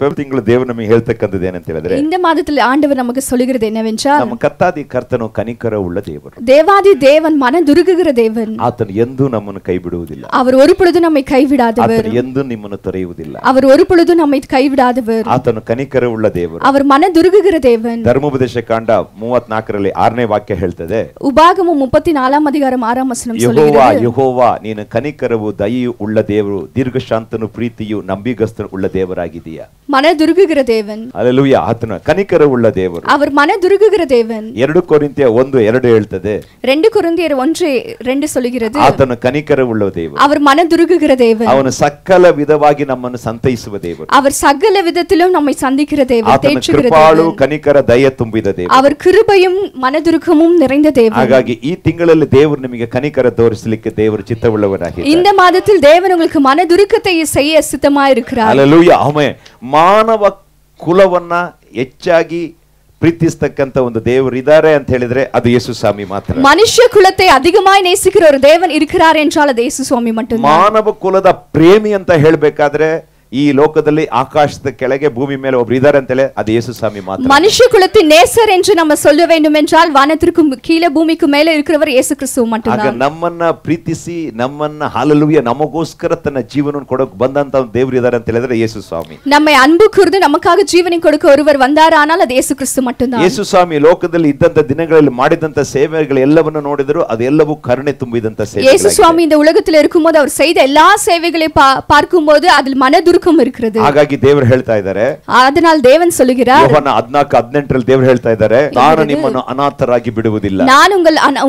Feb ತಿಂಗಳು ದೇವರು ನಮಗೆ ಹೇಳ್ತಕ್ಕಂಥದ್ದು ಏನಂತ ಹೇಳಿದ್ರೆ இந்த மாதத்தில் ஆண்டவர் நமக்கு சொல்லுகிறது என்னவென்றால் ನಮ್ಮ ಕತ್ತಾದಿ ಕರ್ತನು ಕನಿಕರ ಉಳ್ಳ ದೇವರು தேவாதி தேவன் மன துருகுகிற தேவன் ಆತನು ಎಂದೂ ನಮ್ಮನ್ನು ಕೈ ಬಿಡುವುದಿಲ್ಲ அவர் ஒரு பொழுது நம்மை கைவிடாதவர் ಆತನು ಎಂದೂ ನಿಮ್ಮನ್ನು ತೊರೆಯುವುದಿಲ್ಲ அவர் ஒரு பொழுது நம்மை கைவிடாதவர் ಆತನು ಕನಿಕರ ಉಳ್ಳ ದೇವರು அவர் மன துருகுகிற தேவன் ಧರ್ಮೋಪದೇಶ ಕಾಂಡ 34 ರಲ್ಲಿ 6ನೇ ವಾಕ್ಯ ಹೇಳ್ತದೆ உபாகமம் 34 ஆம் அதிகாரம் 6 ஆம் வசனம் ಯೆಹೋವಾ சொல்லுகிறது ಯೆಹೋವಾ ನೀನು ಕನಿಕರವು ದಯೆಯು ಉಳ್ಳ ದೇವರು ದೀರ್ಘಶಾಂತನು ಪ್ರೀತಿಯು ನಂಬಿಗಸ್ತನು ಉಳ್ಳ ದೇವರಾಗಿದೀಯಾ மனதுருகுகிற தேவன் அல்லேலூயா உள்ள அவர் மனதுருகுகிற தேவன் ரெண்டு கொரிந்தியர் உள்ள தேவர் அவர் சக்கல விதவாகி நம்மனு சகல விதத்திலும் நம்மை சந்திக்கிற தேய்ச்சுகிற பாலு கனிக்கிற தயத்தும் வித அவர் கிருபையும் மனதுருகமும் நிறைந்த தேவர் ஆகாகி ஈ திங்களில் தோரிசிலிக்க தேவர் சித்த உள்ளவராகி இந்த மாதத்தில் தேவன் மனதுருக்கத்தை செய்ய சித்தமாயிருக்கிறார் அல்லேலூயா ஆமே ಮಾನವ ಕುಲವನ್ನ ಹೆಚ್ಚಾಗಿ ಪ್ರೀತಿಸ್ತಕ್ಕಂತ ಒಂದು ದೇವರು ಇದ್ದಾರೆ ಅಂತ ಹೇಳಿದ್ರೆ ಅದು ಯೇಸು ಸ್ವಾಮಿ ಮಾತ್ರ ಮನುಷ್ಯ ಕುಲತೆ ಅಧಿಕ ನೇಸಿಕೇವನ್ ಯೇಸು ಸ್ವಾಮಿ ಮಟ್ಟ ಮಾನವ ಕುಲದ ಪ್ರೇಮಿ ಅಂತ ಹೇಳಬೇಕಾದ್ರೆ ಈ ಲೋಕದಲ್ಲಿ ಆಕಾಶದ ಕೆಳಗೆ ಭೂಮಿ ಮೇಲೆ ಒಬ್ರು ಇದ್ದಾರೆ ಅಂತಲೇ ಅದು ಯೇಸು ಸ್ವಾಮಿ ಮಾತ್ರ ಮನುಷ್ಯ ಕುಲத்தின் நேசர் என்று நம்ம சொல்ல வேண்டும் என்றால் வானத்திற்கும் கீழே பூமிக்கு மேலே இருக்கிறவர் இயேசு கிறிஸ்து மட்டும்தான் ಆಗ ನಮ್ಮನ್ನ ಪ್ರೀತಿಸಿ ನಮ್ಮನ್ನ ಹಾಲೆಲೂಯ ನಮಗೋಸ್ಕರ ತನ್ನ ಜೀವನವನ್ನು ಕೊಡೋಕೆ ಬಂದಂತ ದೇವರು ಇದ್ದಾರೆ ಅಂತ ಹೇಳಿದ್ರೆ ಯೇಸು ಸ್ವಾಮಿ நம்மை அன்பு கூர்ந்து நமக்காக ஜீவனை கொடுக்க ஒருவர் வந்தாரானால் அது இயேசு கிறிஸ்து மட்டும்தான் ಯೇಸು ಸ್ವಾಮಿ ಲೋಕದಲ್ಲಿ ಇದ್ದಂತ ದಿನಗಳಲ್ಲಿ ಮಾಡಿದಂತ ಸೇವೆಗಳು ಎಲ್ಲವನ್ನು ನೋಡಿದ್ರು ಅದೆಲ್ಲವೂ ಕರುಣೆ ತುಂಬಿದಂತ ಸೇವೆ ಯೇಸು ಸ್ವಾಮಿ இந்த உலகத்தில் இருக்கும்போது அவர் செய்த எல்லா சேவைகளை பார்க்கும்போது அதில் மனதுரு ದುಃಖಂ ಇರುತ್ತದೆ ಹಾಗಾಗಿ ದೇವರು ಹೇಳ್ತಾ ಇದ್ದಾರೆ ಅದனால் ದೇವನ್ ಸೊಲುಗಿರಾರ್ ಯೋಹಾನ 14 18ರಲ್ಲಿ ದೇವರು ಹೇಳ್ತಾ ಇದ್ದಾರೆ ನಾನು ನಿಮ್ಮನ್ನು ಅನಾಥರಾಗಿ ಬಿಡುವುದಿಲ್ಲ ನಾನು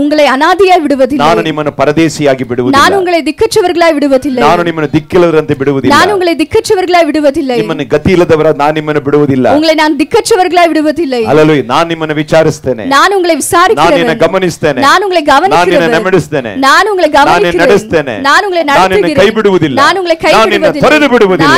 உங்களை அனாதையாய் விடுவதில்லை நான் நிம்மன பரதேசியாகி விடுவதில்லை நான் உங்களை திக்கற்றவர்களாய் விடுவதில்லை நான் நிம்மன திக்கிலரந்து விடுவதில்லை நான் உங்களை திக்கற்றவர்களாய் விடுவதில்லை நிம்மன கதியிலதவர நான் நிம்மன விடுவதில்லை உங்களை நான் திக்கற்றவர்களாய் விடுவதில்லை ஹalleluya நான் நிம்மன விசாரிಸ್ತேನೆ நான் உங்களை விசாரிக்கிறேன் நான் நின்ன கவனிಸ್ತேನೆ நான் உங்களை கவனிக்கிறேன் நான் நின்ன நமிடுಸ್ತேನೆ நான் உங்களை கவனிக்கிறேன் நான் நின்ன நடத்துகிறேன் நான் உங்களை கைவிடுவதில்லை நான் உங்களை கைவிடுவதில்லை நான் நின்ன விடுவதில்லை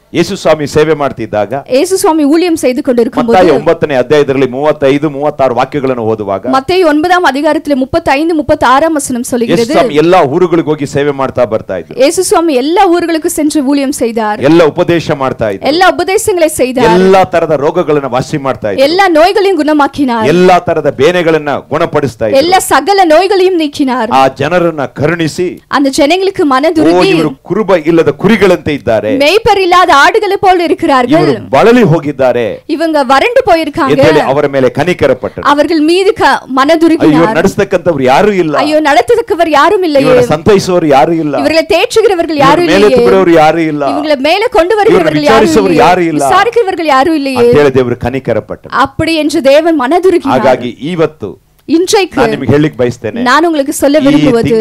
ಯೇಸು ಸ್ವಾಮಿ ಸೇವೆ ಮಾಡ್ತಿದ್ದಾಗ ಯೇಸು ಸ್ವಾಮಿ ಊಳಿಯಂ செய்து ಒಂಬತ್ತನೇ ಮತ್ತಾಯ 9ನೇ ಅಧ್ಯಾಯದಲ್ಲಿ 35 36 ವಾಕ್ಯಗಳನ್ನು ಓದುವಾಗ ಮತ್ತೆ 9ನೇ அதிகாரத்தில் ಮುಪ್ಪತ್ತೈದು 36 ஆம் வசனம் சொல்கிறது ಎಲ್ಲಾ ಊರುಗಳಿಗೆ ಹೋಗಿ ಸೇವೆ ಮಾಡ್ತಾ ಬರ್ತಾ ಇದ್ರು ಯೇಸು ಸ್ವಾಮಿ ಎಲ್ಲಾ ಊರುಗಳಿಗೂ சென்று ஊழியம் செய்தார் எல்லா உபதேಶ ಮಾಡ್ತಾ ಇದ್ರು ಎಲ್ಲಾ ಉಪದೇಶಗಳೇ செய்தார் ಎಲ್ಲಾ ತರದ ರೋಗಗಳನ್ನು ವಾಸಿ ಮಾಡ್ತಾ ಇದ್ರು ಎಲ್ಲಾ நோய்களையும் குணமாக்கினார் ಎಲ್ಲಾ ತರದ ಬೇನೆಗಳನ್ನ ಗುಣಪಡಿಸ್ತಾ ಇದ್ರು எல்லா சகல நோய்களையும் நீக்கினார் ಆ ಜನರನ್ನ ಕರುಣಿಸಿ அந்த ಜನங்களுக்கு மனதுருகி ಇವರು ಕುರುಬ ಇಲ್ಲದ ಕುರಿಗಳಂತೆ ಇದ್ದಾರೆ ಮೇಯ್ಪರ್ ಇಲ್ಲದ ஆடுகளை போல் இருக்கிறார்கள் வளலி ஹோகிதாரே இவங்க வறண்டு போயிருக்காங்க அவர் மேலே கனிக்கரப்பட்டு அவர்கள் மீது மனதுரிக்க ஐயோ நடத்தக்கந்தவர் யாரும் இல்ல ஐயோ நடத்தக்கவர் யாரும் இல்ல இவர் சந்தைசோர் யாரும் இல்ல இவர்களை தேற்றுகிறவர்கள் யாரும் இல்ல மேலே தூரவர் யாரும் இல்ல இவங்களை மேலே கொண்டு வருகிறவர்கள் யாரும் இல்ல யாரும் இல்ல சாரிக்கிறவர்கள் யாரும் இல்ல அதே தேவர் கனிக்கரப்பட்டு அப்படி என்று தேவன் மனதுரிக்கி ஆகாகி ஈவத்து இன்றைக்கு நான் உங்களுக்கு சொல்ல விரும்புவது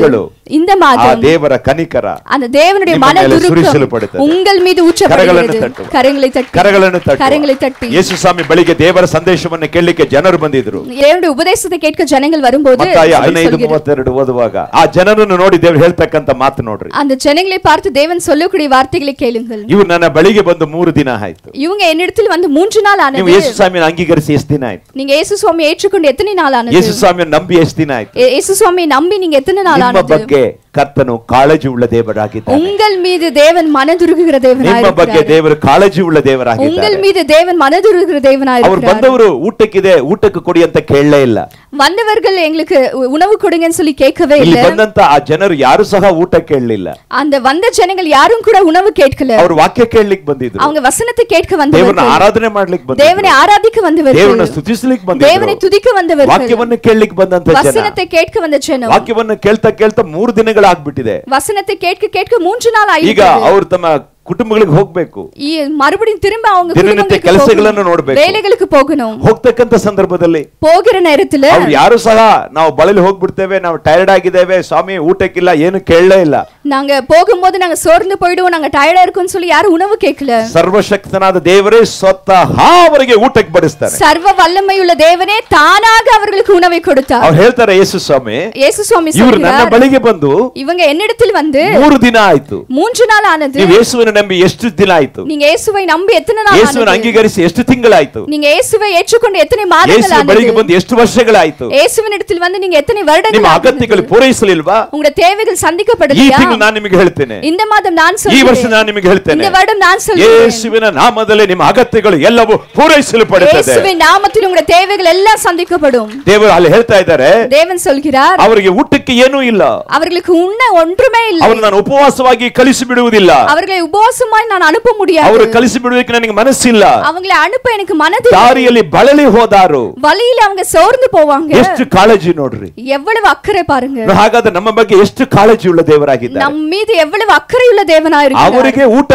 இந்த மாதம் தேவர கனிக்கரா அந்த தேவனுடைய மன துருக்கம் உங்கள் மீது ஊற்றப்படுகிறது கரங்களை தட்டி கரಗಳನ್ನು ತಟ್ಟಿ ಕರೆಂಗಳಿ ತಟ್ಟಿ ಯೇಸು ಸ್ವಾಮಿ ಬಳಿಗೆ ದೇವರ ಸಂದೇಶವನ್ನು ಕೇಳಲಿಕ್ಕೆ ಜನರು ಬಂದಿದ್ರು ದೇವರ ಉಪದೇಶದ ಕೇಟ್ಕ ಜನಗಳು ಬರುம்போದು ಮತ್ತಾಯ 15 32 ಓದುವಾಗ ಆ ಜನರನ್ನು ನೋಡಿ ದೇವರು ಹೇಳ್ತಕ್ಕಂತ ಮಾತು ನೋಡ್ರಿ அந்த ಜನங்களை பார்த்து தேவன் சொல்லக்கூடிய வார்த்தைகளை கேளுங்கள் இவர் ನನ್ನ ಬಳಿಗೆ ಬಂದು 3 ದಿನ ಆಯ್ತು இவங்க என்னிடத்தில் வந்து 3 நாள் ஆனது ನೀವು ಯೇಸು ಸ್ವಾಮಿಯನ್ನು ಅಂಗೀಕರಿಸಿ ಎಷ್ಟು ದಿನ ಆಯ್ತು நீங்க ಯೇಸು ಸ್ವಾಮಿ ஏற்றுக்கொண்டு எத்தனை நாள் ஆனது ಯೇಸು ಸ್ವಾಮಿಯನ್ನು ನಂಬಿ ಎಷ್ಟು ದಿನ ಆಯ್ತು ಯೇಸು ಸ್ವಾಮಿ ನಂಬಿ நீங்க எத்தனை நாள் ஆனது ನಿಮ್ಮ ಬಗ್ಗೆ qué? ಕರ್ತನು ಕಾಳಜಿ ಉಳ್ಳ ದೇವರಾಗಿದ್ದಾನೆ ಉಂಗಲ್ ಮೀದ ದೇವನ್ ಮನದುರುಗುಗಿರ ದೇವನಾಗಿದ್ದಾನೆ ನಿಮ್ಮ ಬಗ್ಗೆ ದೇವರು ಕಾಳಜಿ ಉಳ್ಳ ದೇವರಾಗಿದ್ದಾನೆ ಉಂಗಲ್ ಮೀದ ದೇವನ್ ಮನದುರುಗುಗಿರ ದೇವನಾಗಿದ್ದಾನೆ ಅವರು ಬಂದವರು ಊಟಕ್ಕಿದೆ ಊಟಕ್ಕೆ ಕೊಡಿ ಅಂತ ಕೇಳಲೇ ಇಲ್ಲ வந்தவர்கள் எங்களுக்கு உணவு கொடுங்கன்னு சொல்லி கேட்கவே இல்லை வந்தந்த ஆ ಜನರು ಯಾರು ಸಹ ಊಟ ಕೇಳಲಿಲ್ಲ அந்த வந்த ಜನಗಳು ಯಾரும் ಕೂಡ ಉಣವು ಕೇಳಕಲ್ಲ ಅವರು ವಾಕ್ಯ ಕೇಳಲಿಕ್ಕೆ ಬಂದಿದ್ರು அவங்க வசனத்தை கேட்க வந்தவர்கள் தேவனை ஆராதனை ಮಾಡಲಿಕ್ಕೆ ಬಂದಿದ್ರು தேவனை ஆராதிக்க வந்தவர்கள் தேவனை ஸ்துதிಸಲಿಕ್ಕೆ ಬಂದಿದ್ರು தேவனை துதிக்க வந்தவர்கள் வாக்கியವನ್ನು ಕೇಳಲಿಕ್ಕೆ ಬಂದಂತ ಜನ வசனத்தை கேட்க வந்த ஜனம் வாக்கியವನ್ನು ಕೇಳ್ತಾ ಕೇಳ್ತಾ ಮೂರು ದಿನಗಳ ಆಗ್ಬಿಟ್ಟಿದೆ ವಸನತೆ ಕೇಟ್ ಕೇಟ್ ಮೂರು ನಾಲ್ಕು ಈಗ ಅವರು ತಮ್ಮ ಕುಟುಂಬಗಳಿಗೆ ಹೋಗಬೇಕು ಈ ಮರುಬಡಿನ್ ತಿರುಂಬ ಅವಂಗ ದಿನನಿತ್ಯ ಕೆಲಸಗಳನ್ನು ನೋಡಬೇಕು ವೇಳೆಗಳಿಗೆ ಹೋಗணும் ಹೋಗ್ತಕ್ಕಂತ ಸಂದರ್ಭದಲ್ಲಿ ಹೋಗಿರ ನೇರದಲ್ಲಿ ಅವ್ರು ಯಾರು ಸಹ ನಾವು ಬಳಲಿ ಹೋಗ್ಬಿಡ್ತೇವೆ ನಾವು ಟೈರ್ಡ್ ಆಗಿದ್ದೇವೆ ಸ್ವಾಮಿ ಊಟಕ್ಕಿಲ್ಲ ಏನು ಕೇಳಲೇ ಇಲ್ಲ நாங்க போகும்போது நாங்க சோர்ந்து போயிடுவோம் நாங்க டயர்டா இருக்கும்னு சொல்லி யாரும் உணவு கேட்கல சர்வசக்தனாத தேவரே ಸ್ವತಃ ಅವರಿಗೆ ಊಟಕ್ಕೆ ಬಡಿಸ್ತಾರೆ ಸರ್ವ வல்லமையுள்ள தேவனே தானாக அவர்களுக்கு உணவை கொடுத்தார் அவர் ಹೇಳ್ತಾರೆ ಯೇಸು ಸ್ವಾಮಿ ಯೇಸು ಸ್ವಾಮಿ ಇವರು ನನ್ನ ಬಳಿಗೆ ಬಂದು ಇವಂಗ ಎನ್ನಿಡത്തിൽ வந்து ಮೂರು ದಿನ ಆಯ್ತು ಮೂರು ನಾಲ್ ಆನದು ನೀವು ಯೇಸುವಿನ ನಂಬಿ ಎಷ್ಟು ದಿನ ಆಯ್ತು ನೀಂಗ ಯೇಸುವೈ ನಂಬಿ ಎತ್ತನೆ ಯೇಸುವನ್ನು ಅಂಗೀಕರಿಸಿ ಎಷ್ಟು ತಿಂಗಳಾಯ್ತು ನೀಂಗ ಯೇಸುವೈ ಏற்றுಕೊಂಡು ಎತ್ತನೆ ಮಾದಗಳಾಯ್ತು ಯೇಸು ಬಳಿಗೆ ಬಂದು ಎಷ್ಟು ವರ್ಷಗಳಾಯ್ತು ಯೇಸುವಿನ இடத்தில் வந்து நீங்க எத்தனை வருடங்கள் ನಿಮ್ಮ ಅಗತ್ಯಗಳು ಪೂರೈಸಲಿಲ್ವಾ ಉಂಗಡ தேவைகள் சந்திக்கப்படலையா ಈ ನಾನು ನಿಮಗೆ ಹೇಳ್ತೇನೆ இந்த மாதம் நான் ಈ ವರ್ಷ ನಾನು ನಿಮಗೆ ಹೇಳ್ತೇನೆ இந்த வருடம் நான் சொல்றேன் ಯೇಸುವಿನ ನಾಮದಲ್ಲಿ ನಿಮ್ಮ ಅಗತ್ಯಗಳು ಎಲ್ಲವೂ ಪೂರೈಸಲ್ಪಡುತ್ತದೆ ಯೇಸುವಿನ ನಾಮದಲ್ಲಿ ಉಂಗಡ தேவைகள் எல்லாம் சந்திக்கப்படும் தேவன் ಅಲ್ಲಿ ಹೇಳ್ತಾ ಇದ್ದಾರೆ ದೇವನ್ சொல்கிறார் ಅವರಿಗೆ ಊಟಕ್ಕೆ ಏನೂ ಇಲ್ಲ ಅವರಿಗೆ ಉಣ್ಣ ஒன்றுமே ಇಲ್ಲ ಅವರನ್ನು ನಾನು ಉಪವಾಸವಾಗಿ ಕಲಿಸಿ ಬಿಡುವುದಿಲ್ಲ ಅವರಿಗೆ ಉಪವಾಸ விசுவாசமாய் நான் அனுப்ப முடியாது அவர் கழிசி விடுவேக்கு எனக்கு மனசு இல்ல அவங்கள அனுப்ப எனக்கு மனது தாரியலி பலலி ஹோதாரோ வலியில அவங்க சோர்ந்து போவாங்க எஸ்ட் காலேஜ் நோடு எவ்வளவு அக்கறை பாருங்க ராகாத நம்ம பக்கம் எஸ்ட் காலேஜ் உள்ள தேவராகி நம்மீது எவ்வளவு அக்கறை உள்ள தேவனாயிருக்கு அவருக்கே ஊட்ட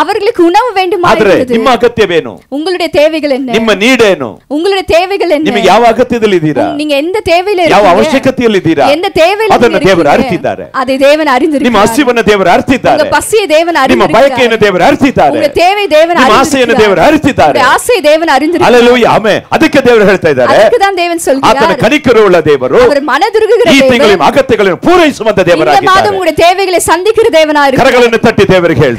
அவர்களுக்கு உணவு வேண்டுமா உங்களுடைய தேவைகள் என்ன உங்களுடைய தேவைகள் என்ன தேவைகளை சந்திக்கிற தேவனாக தேவர்கள்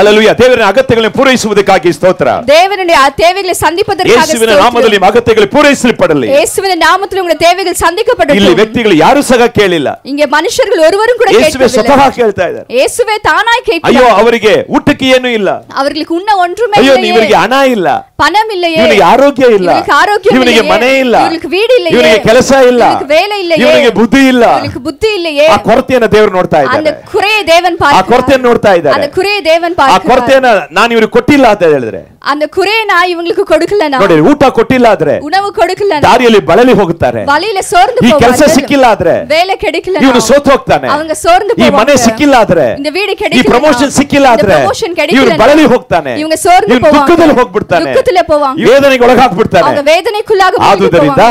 ஹalleluya தேவனுடைய அகத்தைகளை பூரைசுவதற்காக ஸ்தோத்திரம் தேவனுடைய தேவைகளை சந்திப்பதற்காக இயேசுவின் நாமத்தில் அகத்தைகளை பூரைசிப்படலை இயேசுவின் நாமத்தில் உங்களுடைய தேவைகள் சந்திக்கப்படட்டும் இல்லை ವ್ಯಕ್ತಿಗಳು யாரும் ಸಹ ಕೇಳಿಲ್ಲ இங்கே மனுஷர்கள் ஒருவரும் கூட இயேசுவே ಸ್ವತಃ ಹೇಳ್ತಾ இயேசுவே தானாய் கேட்கிறார் ஐயோ அவರಿಗೆ ஊட்டಕ್ಕೆ ಏನು ಇಲ್ಲ அவர்களுக்கு உண்ண ஒன்றுமே இல்லை ஐயோ இவರಿಗೆ ಹಣ ಇಲ್ಲ பணம் இல்லையே இவனுக்கு ஆரோக்கியம் இல்ல இவனுக்கு ஆரோக்கியம் இவனுக்கு மனை இல்ல இவனுக்கு வீடு இல்லையே இவனுக்கு ಕೆಲಸ ಇಲ್ಲ இவனுக்கு வேலை இல்லையே இவனுಗೆ ಬುದ್ಧಿ ಇಲ್ಲ ಇವನಿಗೆ ಬುದ್ಧಿ இல்லையே ಆ ಕೊರತೆಯನ್ನು ದೇವರು ನೋಡ್ತಾ ಇದ್ದಾನೆ அந்த குறையை தேவன் பார்க்கிறார் ಆ ಕೊರತೆಯನ್ನು ನೋಡ್ತಾ ಇದ್ದಾರೆ அந்த குறையை தேவன் பார்க்கிறார் ಆ ಕೊರತೆಯನ್ನ ನಾನು ಇವ್ರಿಗೆ ಕೊಟ್ಟಿಲ್ಲ ಅಂತ ಹೇಳಿದ್ರೆ அந்த குறையை நான் இவங்களுக்கு கொடுக்கல ನೋಡಿ ಊಟ ಕೊಟ್ಟಿಲ್ಲ ಆದ್ರೆ ಉಣವು ಕೊಡಕಲ್ಲ ದಾರಿಯಲ್ಲಿ ಬಳಲಿ ಹೋಗುತ್ತಾರೆ ಬಲಿಯಲ್ಲ ಸೋರ್ந்து ಈ ಕೆಲಸ ಸಿಕ್ಕಿಲ್ಲ ಆದ್ರೆ ಬೇಲೆ ಕೆಡಕಲ್ಲ ಇವನು ಸೋತ್ ಹೋಗ್ತಾನೆ ಅವಂಗ ಸೋರ್ந்து ಈ ಮನೆ ಸಿಕ್ಕಿಲ್ಲ ಆದ್ರೆ இந்த வீடு ಕೆಡಕಲ್ಲ ಈ ಪ್ರಮೋಷನ್ ಸಿಕ್ಕಿಲ್ಲ ಆದ್ರೆ ಪ್ರಮೋಷನ್ ಕೆಡಕಲ್ಲ ಇವನು ಬಳಲಿ ಹೋಗ್ತಾನೆ ಇವಂಗ ಸೋರ್ந்து ಹೋಗ್ತಾನೆ ದುಃಖದಲ್ಲಿ ಹೋಗ್ಬಿಡ್ತಾನೆ ದುಃಖದಲ್ಲೇ ಹೋಗ್ತಾನೆ ವೇದನೆಗೆ ಒಳಗಾಗ್ಬಿಡ್ತಾನೆ ಅವಾಗ ವೇದನೆக்குள்ளாக ಆದುದರಿಂದ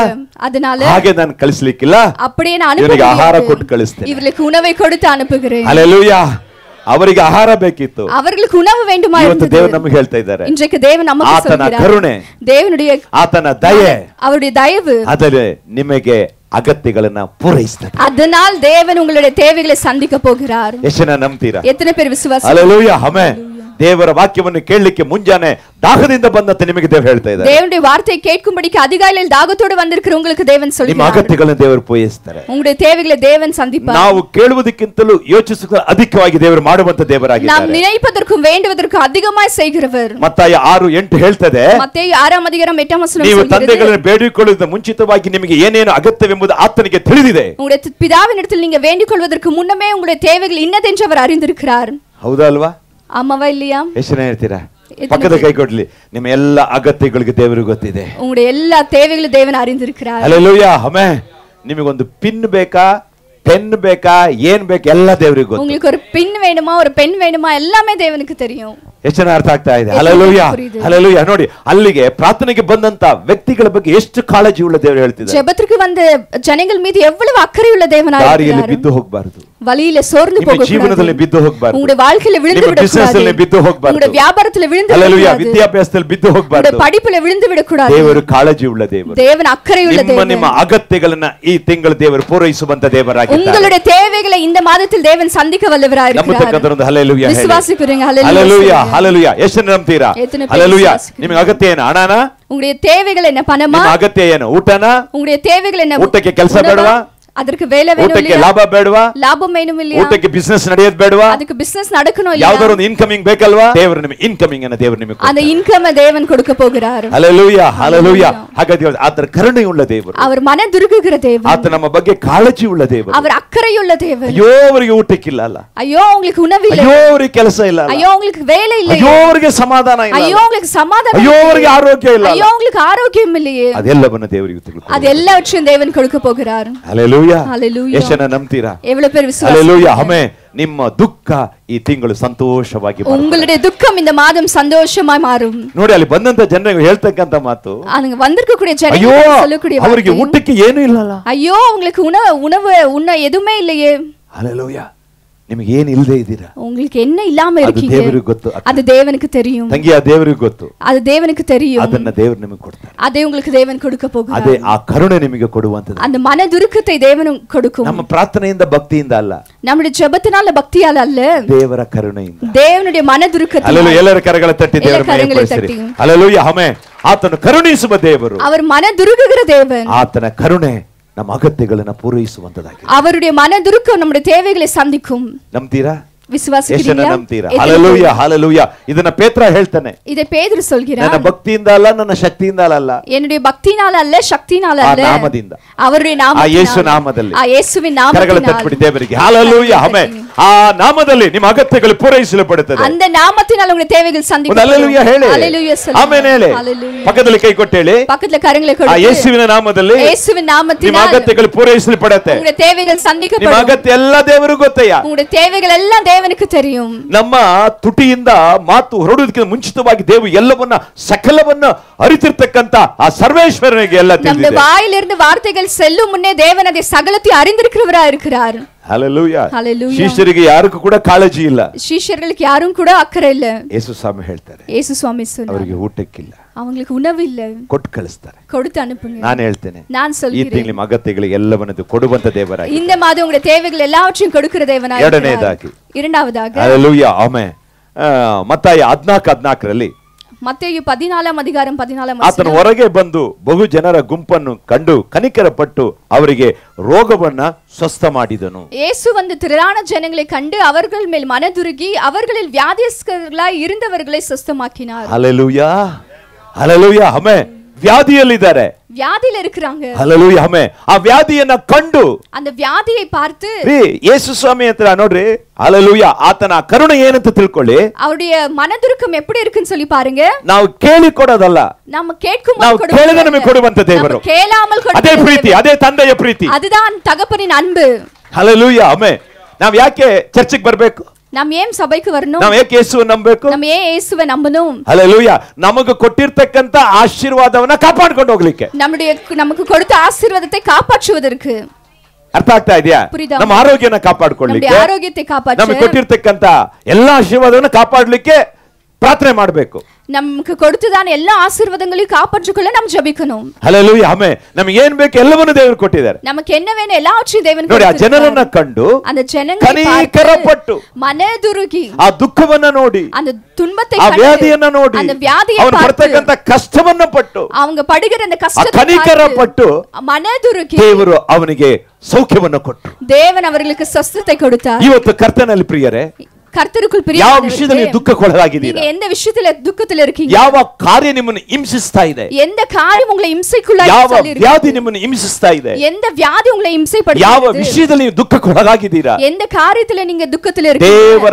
அதனால ಹಾಗೆ ನಾನು ಕಳಿಸಲಿಕ್ಕಿಲ್ಲ அப்படியே நான் அனுப்புகிறேன் இவருக்கு ஆகாரம் கொடுத்து கழிஸ்தேன் இவருக்கு உணவை கொடுத்து அனுப்புகிறேன் ஹalleluya ಅವರಿಗೆ ಆಹಾರ ಬೇಕಿತ್ತು ಅವರಿಗೆ ಉಣವು ವೇಂಡುಮಾ ಇವತ್ತು ದೇವರು ನಮಗೆ ಹೇಳ್ತಾ ಇದ್ದಾರೆ ಇಂದ್ರಕ್ಕೆ ದೇವರು ನಮಗೆ ಆತನ ಕರುಣೆ ದೇವನುಡಿಯ ಆತನ ದಯೆ ಅವರುடைய தயவு ಆದರೆ ನಿಮಗೆ அகத்திகளನ್ನ பூரைஸ்தார் அதனால் தேவன் உங்களுடைய தேவைகளை சந்திக்க போகிறார் எத்தனை பேர் விசுவாசி ஹalleluya ஆமென் தேவர வாக்கியவன்னு கேள்விக்கு முஞ்சானே தாகதிந்த பந்தத்தை நிமிக்கு தேவ எழுத்தா இதை தேவனுடைய வார்த்தை கேட்கும்படிக்கு அதிகாலையில் தாகத்தோடு வந்திருக்கிற உங்களுக்கு தேவன் சொல்லி தேவைகளை தேவன் சந்திப்பா நாவு கேளுவதுக்கிந்தலும் யோசிச்சு அதிகமாகி தேவர் மாடுபட்ட வேண்டுவதற்கும் அதிகமாய் செய்கிறவர் மத்தாய் ஆறு எட்டு ஹெல்த்ததே மத்தே ஆறாம் அதிகாரம் எட்டாம் வசனம் நீவு தந்தைகளை வேண்டிக்கொள்ள இந்த முஞ்சித்தவாக்கி நிமிக்கு ஏனேனும் அகத்தம் என்பது பிதாவின் இடத்தில் நீங்க வேண்டிக்கொள்வதற்கு முன்னமே உங்களுடைய தேவைகள் இன்னதென்று அவர் அறிந்திருக்கிறார் ಅಮ್ಮವ ಇಲ್ಲ ಯೇಸುವೇ ಇರ್ತೀರಾ ಪಕ್ಕದ ಕೈ ಕೊಟ್ಲಿ ನಿಮ್ಮ ಎಲ್ಲಾ ಅಗತ್ಯಗಳಿಗೆ ದೇವರು ಗೊತ್ತಿದೆ. ಉಂಗಡಿ ಎಲ್ಲಾ தேவಗಳು ದೇವರ ಅರಿഞ്ഞിರುಕಿದ್ದಾರೆ. ಹ Alleluia Amen. ಒಂದು ಪಿನ್ ಬೇಕಾ, ಪೆನ್ ಬೇಕಾ, ಏನ್ ಬೇಕಾ ಎಲ್ಲ ದೇವರು ಗೊತ್ತು. ಉಂಗಡಿ ಕರೆ ಪಿನ್ வேணுமா, ಒಂದು ಪೆನ್ ವೇಣುಮಾ ಎಲ್ಲಾಮೆ ದೇವನಿಗೆ தெரியும். ಯೇಸುವೇ ಅರ್ಥ ಆಗ್ತಾ ಇದೆ. Alleluia. Alleluia ನೋಡಿ ಅಲ್ಲಿಗೆ ಪ್ರಾರ್ಥನೆಗೆ ಬಂದಂತ அக்கறை உள்ள தேவனா திங்கள் தேவர் பொறை சுபந்த தேவராகி உங்களுடைய தேவைகளை இந்த மாதத்தில் சந்திக்க வல்லவராய் இருக்கிறார் நீங்க அகத்தையன ஆனானா உங்களுடைய தேவைகள் என்ன பணமா அகத்தேயன ஊட்டனா உங்களுடைய தேவைகள் என்ன ஊட்டக்கு கெல்சப்படுவான் அதற்கு வேலை வேணும் இல்லையா லாபம் பேடுவா லாபம் வேணும் இல்லையா ஊட்டக்கு பிசினஸ் நடையது பேடுவா அதுக்கு பிசினஸ் நடக்கணும் இல்லையா யாவரும் இன்கமிங் பேக்கல்வா தேவர் நிமி அவர் மன நம்ம பக்கே காலஜி அவர் அக்கறை உள்ள தேவர் ஐயோ அவருக்கு ஊட்டக்கு இல்ல ஐயோ உங்களுக்கு உணவு இல்ல ஐயோ வேலை இல்ல ஐயோ அவருக்கு சமாதானம் இல்ல ஆரோக்கியம் இல்ல ஐயோ ஆரோக்கியம் இல்லையே அதெல்லாம் பண்ண கொடுக்க போகிறார் ಹalleluya ಎಷ್ಟನ ನಂಬ್ತೀರಾ ಎವಳ ಪೇರ್ ವಿಶ್ವಾಸ ಹalleluya ಆಮೆನ್ ನಿಮ್ಮ ದುಃಖ ಈ ತಿಂಗಳು ಸಂತೋಷವಾಗಿ ಉಂಗಳುಡೆ ದುಃಖಂ ಇಂದ ಮಾದಂ ಸಂತೋಷಮಾಗಿ ಮಾರುಂ ನೋಡಿ ಅಲ್ಲಿ ಬಂದಂತ ಜನರಿಗೆ ಹೇಳ್ತಕ್ಕಂತ ಮಾತು ಅನಗೆ வந்திருக்கக்கூடிய ಜನರಿಗೆ சொல்லக்கூடிய ಅವರಿಗೆ ಊಟಕ್ಕೆ ಏನೂ ಇಲ್ಲಲ್ಲ ಅಯ್ಯೋ ಅವங்களுக்கு உணவு உணவு உண்ண எதுவுமே இல்லையே ஹalleluya ನಿಮಗೆ ಏನು ಇಲ್ಲದೆ ಇದ್ದೀರಾ உங்களுக்கு என்ன இல்லாம இருக்கீங்க ಅದು ದೇವರಿಗೆ ಗೊತ್ತು ಅದು ದೇವನಿಗೆ தெரியும் ತಂಗಿ ಆ ದೇವರಿಗೆ ಗೊತ್ತು ಅದು ದೇವನಿಗೆ தெரியும் ಅದನ್ನ ದೇವರು ನಿಮಗೆ ಕೊಡ್ತಾರೆ ಅದೇ உங்களுக்கு தேவன் கொடுக்க போகிறார் ಅದೇ ಆ ಕರುಣೆ ನಿಮಗೆ ಕೊಡುವಂತದ್ದು அந்த மனதுருக்கத்தை தேவன் கொடுக்கும் நம்ம ಪ್ರಾರ್ಥನೆಯಿಂದ ಭಕ್ತಿಯಿಂದ ಅಲ್ಲ நம்முடைய ஜெபத்தினால பக்தியால அல்ல தேவர கருணைಯಿಂದ தேவனுடைய மனதுருக்கத்தை ஹalleluya எல்லார கரங்களை தட்டி தேவர கரங்களை தட்டி ஹalleluya ஆமென் ಆತನು ಕರುಣಿಸುವ ದೇವರು ಅವರು ಮನ ದುರುಗುಗಿರ ದೇವನ್ ಆತನ ಕರುಣೆ ನಮ್ಮ ಅಗತ್ಯಗಳನ್ನು ಪೂರೈಸುವಂತದಾಗಿ ಅವರುடைய மனதுருக்கம் நம்முடைய தேவைகளை ಸந்திக்கும் ನಂಬ್ತೀರಾ ನನ್ನ ಭಕ್ತಿಯಿಂದ ಅಲ್ಲ ನನ್ನ ಶಕ್ತಿಯಿಂದ என்னுடைய பக்தினால அல்ல சக்தினால அல்ல நாமದಿಂದ அவருடைய நாம ஆ இயேசு ಆ ನಾಮದಲ್ಲಿ ನಿಮ್ಮ ಅಗತ್ಯಗಳು ಪೂರೈಸಲ್ಪಡುತ್ತದೆ அந்த நாமத்தினால் உங்களுடைய தேவைகள் சந்திக்கும் ஹalleluya ಹೇಳಿ ஹalleluya சொல்லு ಆಮೆನ್ ಹೇಳಿ ಪಕ್ಕದಲ್ಲಿ ಕೈ ಕೊಟ್ಟು ಹೇಳಿ ಪಕ್ಕದಲ್ಲಿ ಕರங்களை ಕೊಡು ಆ ಯೇಸುವಿನ ನಾಮದಲ್ಲಿ ಯೇಸುವಿನ ನಾಮத்தினால் ನಿಮ್ಮ ಅಗತ್ಯಗಳು ಪೂರೈಸಲ್ಪಡುತ್ತೆ உங்களுடைய தேவைகள் சந்திக்கப்படும் ನಿಮ್ಮ ಅಗತ್ಯ ಎಲ್ಲ ದೇವರಿಗೆ ಗೊತ್ತಯ್ಯ உங்களுடைய தேவைகள் எல்லாம் தேவனுக்கு தெரியும் ನಮ್ಮ ತುಟಿಯಿಂದ ಮಾತು ಹೊರಡುವುದಕ್ಕಿಂತ ಮುಂಚಿತವಾಗಿ ದೇವರು ಎಲ್ಲವನ್ನ ಸಕಲವನ್ನ ಅರಿತಿರ್ತಕ್ಕಂತ ಆ ಸರ್ವೇಶ್ವರನಿಗೆ ಎಲ್ಲ ತಿಳಿದಿದೆ ನಮ್ಮ ಬಾಯಿಲಿருந்து வார்த்தைகள் செல்லும் முன்னே தேவன் அதை சகலத்தை அறிந்திருக்கிறவரா இருக்கிறார் ಹalleluya ಶಿಷ್ಯರಿಗೆ ಯಾರು ಕೂಡ ಕಾಳಜಿ ಇಲ್ಲ ಶಿಷ್ಯರಿಗೆ ಯಾರು ಕೂಡ ಅಕ್ಕರೆ ಇಲ್ಲ ಯೇಸು ಸ್ವಾಮಿ ಹೇಳ್ತಾರೆ ಯೇಸು ಸ್ವಾಮಿ ಸೊನ್ನ ಅವರಿಗೆ ಊಟಕ್ಕಿಲ್ಲ ಅವங்களுக்கு ಉಣವಿಲ್ಲ ಕೊಟ್ಟು ಕಳಿಸ್ತಾರೆ ಕೊಡುತ್ತ ಅನುಪುಂಗ ನಾನು ಹೇಳ್ತೇನೆ ನಾನು ಸ್ವಲ್ಪ ಈ ತಿಂಗಳ ಅಗತ್ಯಗಳು ಎಲ್ಲವನ್ನದು ಕೊಡುವಂತ ದೇವರ இந்த மாதம் உங்களுடைய தேவைகள் எல்லாவற்றையும் கொடுக்கிற தேவனாக இரண்டாவதாக ಹalleluya ಆಮೆನ್ ಮತ್ತಾಯ 14 14ರಲ್ಲಿ ಮತ್ತೆಯು ಪದಿನಾಲಂ ಅಧಿಕಾರಂ ಪದಿನಾಲಂ ಆತನ ಹೊರಗೆ ಬಂದು ಬಹು ಜನರ ಗುಂಪನ್ನು ಕಂಡು ಕನಿಕರಪಟ್ಟು ಅವರಿಗೆ ರೋಗವನ್ನ ಸ್ವಸ್ಥ ಮಾಡಿದನು ಏಸು ಒಂದು திரளான ஜனங்களை ಕಂಡು அவர்கள் ಮೇಲೆ மனதுருகி அவர்களில் வியாதிஸ்கர்களாய் இருந்தவர்களை சுஸ்தமாக்கினார் ஹalleluya ஹalleluya ஆமென் வியாதியில் இದ್ದಾರೆ வியாதியில இருக்கிறாங்க ஹalleluya ஆமே ஆ வியாதியை நான் கண்டு அந்த வியாதியை பார்த்து ரே இயேசு சாமியத்துல நோடு ஹalleluya ஆத்தனா கருணை ஏனத்து தில்கொள்ளி அவருடைய மனதுருக்கம் எப்படி இருக்குன்னு சொல்லி பாருங்க நான் கேலி கூடாதல்ல நாம கேட்கும் கூட கேளுங்க நம்ம கொடு வந்த தேவரோ நாம கேளாமல் கொடு அதே பிரீத்தி அதே தந்தைய பிரீத்தி அதுதான் தகப்பனின் அன்பு ஹalleluya ஆமே நான் யாக்கே சர்ச்சைக்கு வரbek நாம் ಏನ್ ಸಭೆಗೆ ಬರನು ನಾವು ಏಕೆ ಯೇಸುವನ್ನು ನಂಬಬೇಕು ನಾವು ಏ ಯೇಸುವನ್ನು ನಂಬನು ಹalleluya ನಮಗೆ ಕೊಟ್ಟಿರ್ತಕ್ಕಂತ ಆಶೀರ್ವಾದವನ್ನ ಕಾಪಾಡಿಕೊಂಡು ಹೋಗ್ಲಿಕ್ಕೆ ನಮಗೆ ನಮಗೆ ಕೊಡುತ್ತ ಆಶೀರ್ವಾದತೆ ಕಾಪಾಚುವುದಕ್ಕೆ ಅರ್ಥ ಆಗ್ತಾ ಇದೆಯಾ ನಮ್ಮ ಆರೋಗ್ಯನ ಕಾಪಾಡಿಕೊಳ್ಳಿಕ್ಕೆ ಆರೋಗ್ಯತೆ ಕಾಪಾಡಿ ನಮಗೆ ಕೊಟ್ಟಿರ್ತಕ್ಕಂತ ಎಲ್ಲಾ ಆಶೀರ್ವಾದವನ್ನ ಕಾಪಾಡಲಿಕ್ಕೆ ಪ್ರಾರ್ಥನೆ ಮಾಡಬೇಕು ನಮ್ಗೆ ಕೊಡ್ತಿದ್ದಾನೆ ಎಲ್ಲ ಆಶೀರ್ವಾದಗಳಿಗೆ ಕಾಪಾಡಿಕೊಳ್ಳ ನಮ್ ಜಪಿಕನು ಹಲಲೂಯ ಆಮೆ ನಮಗೆ ಏನ್ ಬೇಕು ಎಲ್ಲವನ್ನೂ ದೇವರು ಕೊಟ್ಟಿದ್ದಾರೆ ನಮಗೆ ಎನ್ನವೇನ ಎಲ್ಲ ಆಚಿ ದೇವನ ನೋಡಿ ಆ ಜನರನ್ನ ಕಂಡು அந்த ஜனங்களை கனிகரப்பட்டு ಮನೆದುರುಗಿ ಆ ದುಃಖವನ್ನ ನೋಡಿ அந்த துன்பத்தை ಆ ವ್ಯಾಧಿಯನ್ನ ನೋಡಿ அந்த ವ್ಯಾಧಿಯ ಅವರು ಪಡ್ತಕ್ಕಂತ ಕಷ್ಟವನ್ನ ಪಟ್ಟು ಅವಂಗ ಪಡಿಗಿರಂತ ಕಷ್ಟ ಕನಿಕರಪಟ್ಟು ಮನೆದುರುಗಿ ದೇವರು ಅವನಿಗೆ ಸೌಖ್ಯವನ್ನು ಕೊಟ್ಟರು ದೇವನ ಅವರಿಗೆ ಸ್ವಸ್ಥತೆ ಕೊಡುತ್ತಾರೆ ಇವತ್ತು ಕರ್ತನಲ್ಲಿ ಪ್ರಿಯರೇ கர்த்தருக்குள் எந்த விஷயத்தில துக்கத்தில் எந்த காரியம் உங்களை எந்த வியாதி உங்களை இம்சைப்படுத்து துக்க கொள்ளலாகிறீர் எந்த காரியத்திலே நீங்க துக்கத்தில் இருக்கீங்க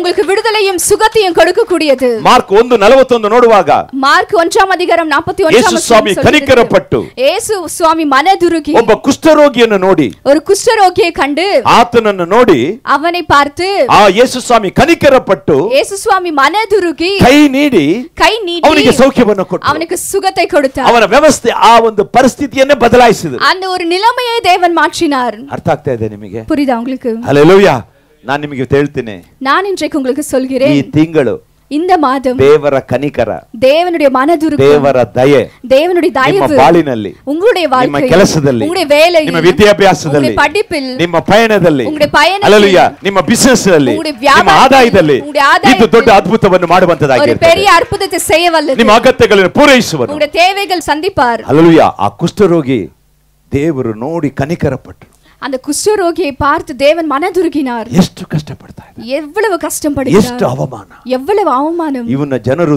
உங்களுக்கு விடுதலையும் சுகத்தையும் கொடுக்க மார்க் 1 41 மார்க் 1 அதிகாரம் 41 ஆம் சுவாமி கனிக்கரப்பட்டு இயேசு சுவாமி மனதுருகி ஒப்ப குஷ்டரோகியன்னு நோடி நோடி ஒரு குஷ்டரோகியை கண்டு ஆத்துனன்னு நோடி அவனை பார்த்து ஆ நீடி கை நீடி அவனுக்கு சௌக்கியம் கொடுத்து அவனுக்கு சுகத்தை ஆ வந்து பரிஸ்தித்தி என்ன பதிலாயிச்சது ஒரு நிலைமையை தேவன் மாற்றினார் அர்த்தாக்தே நிமிக புரியுதா உங்களுக்கு நான் நிமிக்கு தேழ்த்தினே நான் இன்றைக்கு உங்களுக்கு சொல்கிறேன் நீ இந்த ಮಾದಂ ದೇವರ ಕನಿಕರ ದೇವನುடைய ಮನದುರುಕು ದೇವರ ದಯೆ ದೇವನುடைய ದಯವು ನಿಮ್ಮ ಬಾಳಿನಲ್ಲಿ ಉಂಗುಡೆ வாழ்க்கையில் ನಿಮ್ಮ ಕೆಲಸದಲ್ಲಿ ಉಂಗುಡೆ ವೇಲೆಯಲ್ಲಿ ನಿಮ್ಮ ವಿದ್ಯಾಭ್ಯಾಸದಲ್ಲಿ ಉಂಗುಡೆ ಪಡಿಪಿಲ್ ನಿಮ್ಮ ಪಯಣದಲ್ಲಿ ಉಂಗುಡೆ ಪಯಣ ಹalleluya ನಿಮ್ಮ ಬಿಸಿನೆಸ್ ಅಲ್ಲಿ ನಿಮ್ಮ ಆದಾಯದಲ್ಲಿ ಇದು ದೊಡ್ಡ ಅದ್ಭುತವನ್ನು ಮಾಡುವಂತದಾಗಿದೆ ಒಂದು ಪೆರಿಯ ಅದ್ಭುತತೆ ಸೇಯವಲ್ಲ ನಿಮ್ಮ ಅಗತ್ಯಗಳನ್ನು ಪೂರೈಸುವನು ಉಂಗುಡೆ ತೇವೆಗಳು ಸಂದಿಪಾರ್ ಹalleluya ಆ ಕುಷ್ಠರೋಗಿ ದೇವರು ನೋಡಿ ಕನಿಕರಪಟ್ಟರು அந்த குஷ்டரோகியை பார்த்து தேவன் ಮನದುರುಗಿನಾರ್ ಎಷ್ಟು ಕಷ್ಟಪಡ್ತಾ ಇದ್ದಾನೆ ಎವ್ವಳವು ಕಷ್ಟಪಡಿದ್ದಾರೆ ಎಷ್ಟು ಅವಮಾನ ಎವ್ವಳವು ಅವಮಾನ ಇವನ ಜನರು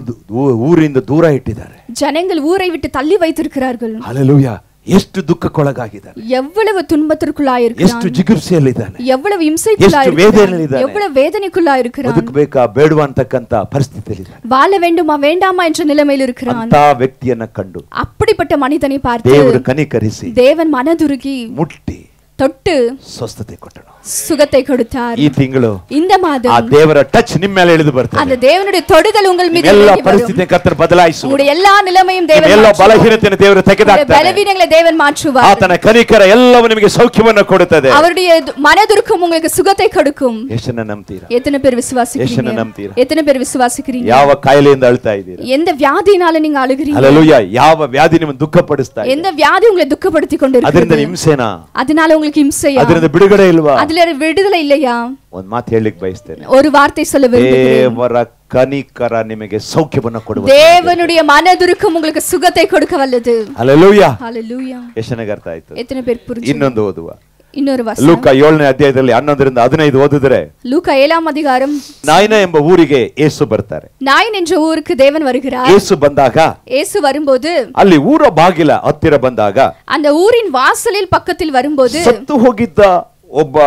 ಊರಿಂದ ದೂರ ಇಟ್ಟಿದ್ದಾರೆ ಜನಗಳು ஊரை விட்டு தள்ளி வைத்திருக்கிறார்கள் ஹalleluya ಎಷ್ಟು ದುಃಖಕ್ಕೊಳಗಾಗಿದ್ದಾನೆ ಎವ್ವಳವು ತುನ್ಬತರ್ಕುಳ್ಳಾಯಿರುತ್ತಾನೆ ಎಷ್ಟು ಜಿಗುಪ್ಸೆಯಲ್ಲಿದ್ದಾನೆ ಎವ್ವಳವು ಹಿಂಸೆಯಲ್ಲಿದ್ದಾನೆ ಎಷ್ಟು ವೇದನೆಯಲ್ಲಿದ್ದಾನೆ ಎವ್ವಳ ವೇದನೆಕುಳ್ಳಾಯಿರುತ್ತಾನೆ ಬದುಕಬೇಕಾ ಬೇಡವಾ ಅಂತಕ್ಕಂತ ಪರಿಸ್ಥಿತಿಯಲ್ಲಿದ್ದಾನೆ வாழ வேண்டுமா வேண்டாமா என்ற நிலைமையில் இருக்கிறான் அந்த ವ್ಯಕ್ತಿಯನ್ನ ಕಂಡು அப்படிப்பட்ட மனிதனை பார்த்து தேவன் கனிகரிಸಿ தேவன் மனதுருகி முட்டி தொட்டு ஸ்வஸ்தத்தை கொட்டணும் சுகத்தை கொடுத்தார் இந்த திங்களோ இந்த மாதம் ஆ டச் நிம் எழுது பார்த்தார் அந்த தேவனுடைய தொடுதல் உங்கள் மீது எல்லா பரிசுத்தத்தை கர்த்தர் பதிலாய் சுகுடைய எல்லா நிலைமையும் தேவன் எல்லா பலவீனத்தின தேவர தக்கதாக பலவீனங்களை தேவன் மாற்றுவார் ஆதன கனிக்கற எல்லாவும் உங்களுக்கு சௌக்கியமன கொடுத்தது அவருடைய மனதுருக்கும் உங்களுக்கு சுகத்தை கொடுக்கும் இயேசுவை நம்பீரா எத்தனை பேர் விசுவாசிக்கிறீங்க இயேசுவை நம்பீரா எத்தனை பேர் விசுவாசிக்கிறீங்க யாவ காயில இருந்து அழுதாய் எந்த வியாதியினால நீங்க அழுகிறீங்க ஹalleluya யாவ வியாதி நிமி துக்கப்படுத்தாய் எந்த வியாதி உங்களை துக்கப்படுத்தி கொண்டிருக்கிறது அதிர்ந்த இம்சேனா அதனால உங்களுக்கு இம்சையா அதிர்ந்த விடுகடை இல்வா அதிலிருந்து விடுதலை இல்லையா ஒரு மாத் ஹேளிக் பைஸ்தேன் ஒரு வார்த்தை சொல்ல தேவர கனிக்கர நிமகே சௌக்கியவன கொடுவது தேவனுடைய மனதுருக்கம் உங்களுக்கு சுகத்தை கொடுக்க வல்லது ஹalleluya ஹalleluya யேசுநகர் தாய்த்து எத்தனை பேர் புரிஞ்சு இன்னொரு ஓதுவா இன்னொரு வசனம் லூக்கா 7 அத்தியாயத்தில் 11 இருந்து 15 ஓதுதரே லூக்கா 7 ஆம் அதிகாரம் நாயன என்ப ஊருக்கு இயேசு வருதாரே நாயன் என்ற ஊருக்கு தேவன் வருகிறார் இயேசு வந்தாக இயேசு வரும்போது அல்லி ஊர பாகில அத்திர வந்தாக அந்த ஊரின் வாசலில் பக்கத்தில் வரும்போது சத்து ஹோகிதா ಒಬ್ಬ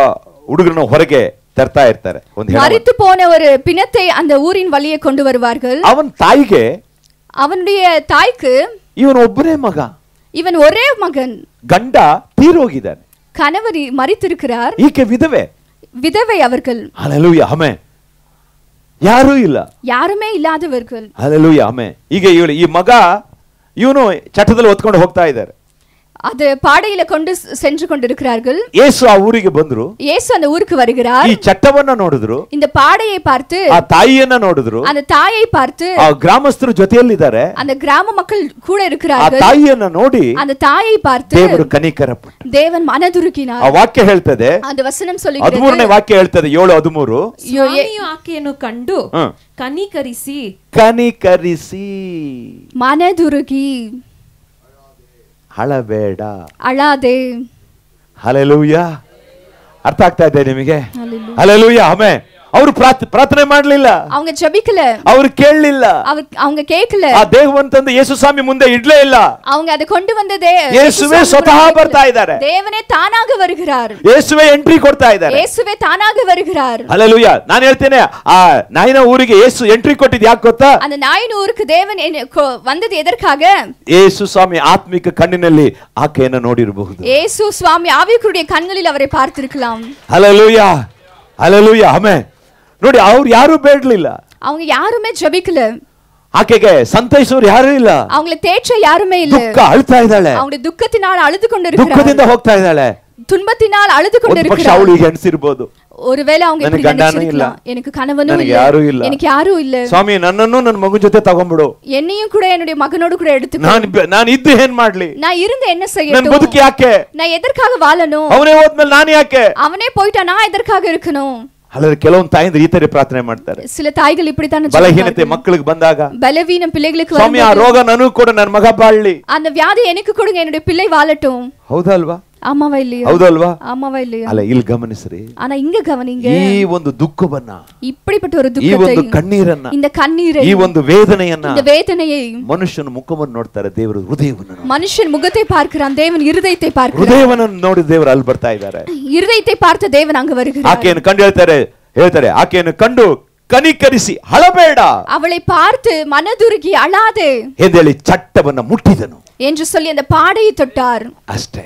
ಹುಡುಗನ ಹೊರಗೆ ತರ್ತಾ ಇರ್ತಾರೆ ಒಂದು மறித்து போன ஒரு பிணத்தை அந்த ஊரின் வழியே கொண்டு வருவார்கள் ಅವನ ತಾಯಿಗೆ அவனுடைய தாய்க்கு ಇವನು ಒಬ್ಬನೇ ಮಗ இவன் ஒரே ಮಗன் ಗಂಡ ತೀರೋಗಿದ್ದಾನೆ கணவர் இ- மறித்திருக்கிறார் ಈಕೆ ವಿಧವೆ விதவை அவர்கள் ಅಲ್ಲೂಯ ಹಮೆ ಯಾರೂ ಇಲ್ಲ யாருமே இல்லாதவர்கள் ಅಲ್ಲೂಯ ಹಮೆ ಈಗ ಇವಳು ಈ ಮಗ ಇವನು ಚಟದಲ್ಲಿ ಹೊತ್ಕೊಂಡು ಹೋಗ್ತಾ ಇದ್ದಾರೆ அது பாடையில கொண்டு சென்று கொண்டிருக்கிறார்கள் இயேசு ஊருக்கு வந்துரு இயேசு அந்த ஊருக்கு வருகிறார் நீ சட்டவன்ன நோடுதுரு இந்த பாடையை பார்த்து ஆ தாயின நோடுதுரு அந்த தாயை பார்த்து ஆ கிராமஸ்தர் ஜொதியல் இதாரே அந்த கிராம மக்கள் கூட இருக்கிறார்கள் ஆ தாயின நோடி அந்த தாயை பார்த்து தேவர் கனிக்கரப்பு தேவன் மனதுருக்கினார் ஆ வாக்கிய ஹெல்த்தது அந்த வசனம் சொல்லுகிறது அதுமூர்னே வாக்கிய ஹெல்த்தது 7 அதுமூரு சாமியோ ஆக்கியனு கண்டு கனிகரிசி கனிகரிசி மனதுருகி ಅಳಬೇಡ ಅಳದೆ ಹಲಲೂಯ ಅರ್ಥ ಆಗ್ತಾ ಇದೆ ನಿಮಗೆ ಹಲಲೂಯ ಆಮೆ அவர் பிரார்த்தனை மாடலில்ல அவங்க ஜெபிக்கல அவர் கேள் இல்ல அவங்க கேட்கல ஆ தேவன் தந்த இயேசுசாமி முன்ன இடல இல்ல அவங்க அதை கொண்டு வந்ததே இயேசுவே சொதா பர்தா இதாரு தேவனே தானாக வருகிறார் இயேசுவே என்ட்ரி கொடுத்தா இதாரு இயேசுவே தானாக வருகிறார் ஹalleluya நான் எழுதினே ஆ நாயன ஊருக்கு இயேசு என்ட்ரி கொட்டி யாக் அந்த நாயன ஊருக்கு தேவன் வந்தது எதற்காக இயேசு சாமி ஆத்மிக கண்ணினல்லி ஆக்க என்ன நோடி இருபகுது இயேசு சுவாமி ஆவிக்குரிய கண்களில் அவரை பார்த்திருக்கலாம் ஹalleluya ஹalleluya ஆமென் அவர் யாரும் ಯಾರು இல்ல அவங்க யாருமே ஜெபிக்கல ಆಕೆಗೆ ಸಂತೈಸೋರು யாரும் இல்ல அவங்கள தேச்ச யாருமே இல்ல துக்க அழுதா ಇದ್ದಾಳೆ அவங்க துக்கத்தினால அழுது கொண்டிருக்கிறாங்க கொண்டிருக்கிறாங்க ஹோக்தா ಇದ್ದಾಳೆ துன்பத்தினால் அழுது ಒಂದು ಪಕ್ಷ கொண்டிருக்கிறாங்க ஒருவேளை அவங்க இப்படி நினைச்சிருக்கலாம். எனக்கு கணவனும் ನನಗೆ இல்ல எனக்கு யாரும் இல்ல ಸ್ವಾಮಿ ನನ್ನನ್ನು நான் ಮಗು ಜೊತೆ ತಗೊಂಡ್ಬಿಡು என்னையும் என்னுடைய மகனோடு கூட எடுத்துக்கோ ನಾನು நான் இது ஏன் ಮಾಡ್ಲಿ நான் இருந்து என்ன செய்யணும் நான் எதற்காக வாழணும் அவனே ಹೋದ್ಮೇಲೆ ನಾನು ಯಾಕೆ அவனே போயிட்டா நான் எதற்காக இருக்கணும் ಅಲ್ಲದೆ ಕೆಲವೊಂದು ತಾಯಂದ್ರೆ ಈ ತರ ಪ್ರಾರ್ಥನೆ ಮಾಡ್ತಾರೆ சில தாய்கள் இப்படி தான் ಬಲಹೀನತೆ ಮಕ್ಕಳಿಗೆ ಬಂದಾಗ பலவீனம் பிள்ளைகளுக்கு ಸ್ವಾಮಿ ಆ ರೋಗ ನನಗೂ ಕೊಡು ನನ್ನ ಮಗ ಬಾಳ್ಲಿ அந்த வியாதி எனக்கு கொடுங்க என்னுடைய பிள்ளை வாழட்டும் ಹೌದಲ್ವಾ ಆಮವ ಇಲ್ಲಿ ಹೌದಲ್ವಾ ಆಮವ ಇಲ್ಲಿ ಅಲ್ಲ ಇಲ್ಲಿ ಗಮನಿಸ್ರಿ ಅಣ್ಣ ಹಿಂಗ ಗಮನಿಂಗೆ ಈ ಒಂದು ದುಃಖವನ್ನ ಇಪ್ಪಡಿಪಟ್ಟ ಒಂದು ದುಃಖ ಈ ಒಂದು ಕಣ್ಣೀರನ್ನ ಇಂದ ಕಣ್ಣೀರ ಈ ಒಂದು ವೇದನೆಯನ್ನ இந்த வேதனையை ಮನುಷ್ಯನ ಮುಖವನ್ನು ನೋಡ್ತಾರೆ ದೇವರು ಹೃದಯವನ್ನು ಮನುಷ್ಯನ ಮುಖத்தை பார்க்கிறான் தேவன் இருதயத்தை பார்க்கிறான் ಹೃದಯವನ್ನು ನೋಡಿ ದೇವರು ಅಲ್ಲಿ ಬರ್ತಾ ಇದ್ದಾರೆ இருதயத்தை பார்த்த தேவன் அங்க வருகிறார் ಆಕೆಯನ್ನು ಕಂಡು ಹೇಳ್ತಾರೆ ಹೇಳ್ತಾರೆ ಆಕೆಯನ್ನು ಕಂಡು ಕನಿಕರಿಸಿ ಅಳಬೇಡ அவளை பார்த்து மனதுருகி அழாதே ಎಂದು ಹೇಳಿ ಚಟ್ಟವನ್ನ ಮುಟ್ಟಿದನು என்று சொல்லி அந்த பாடையை தொட்டார் ಅಷ್ಟೇ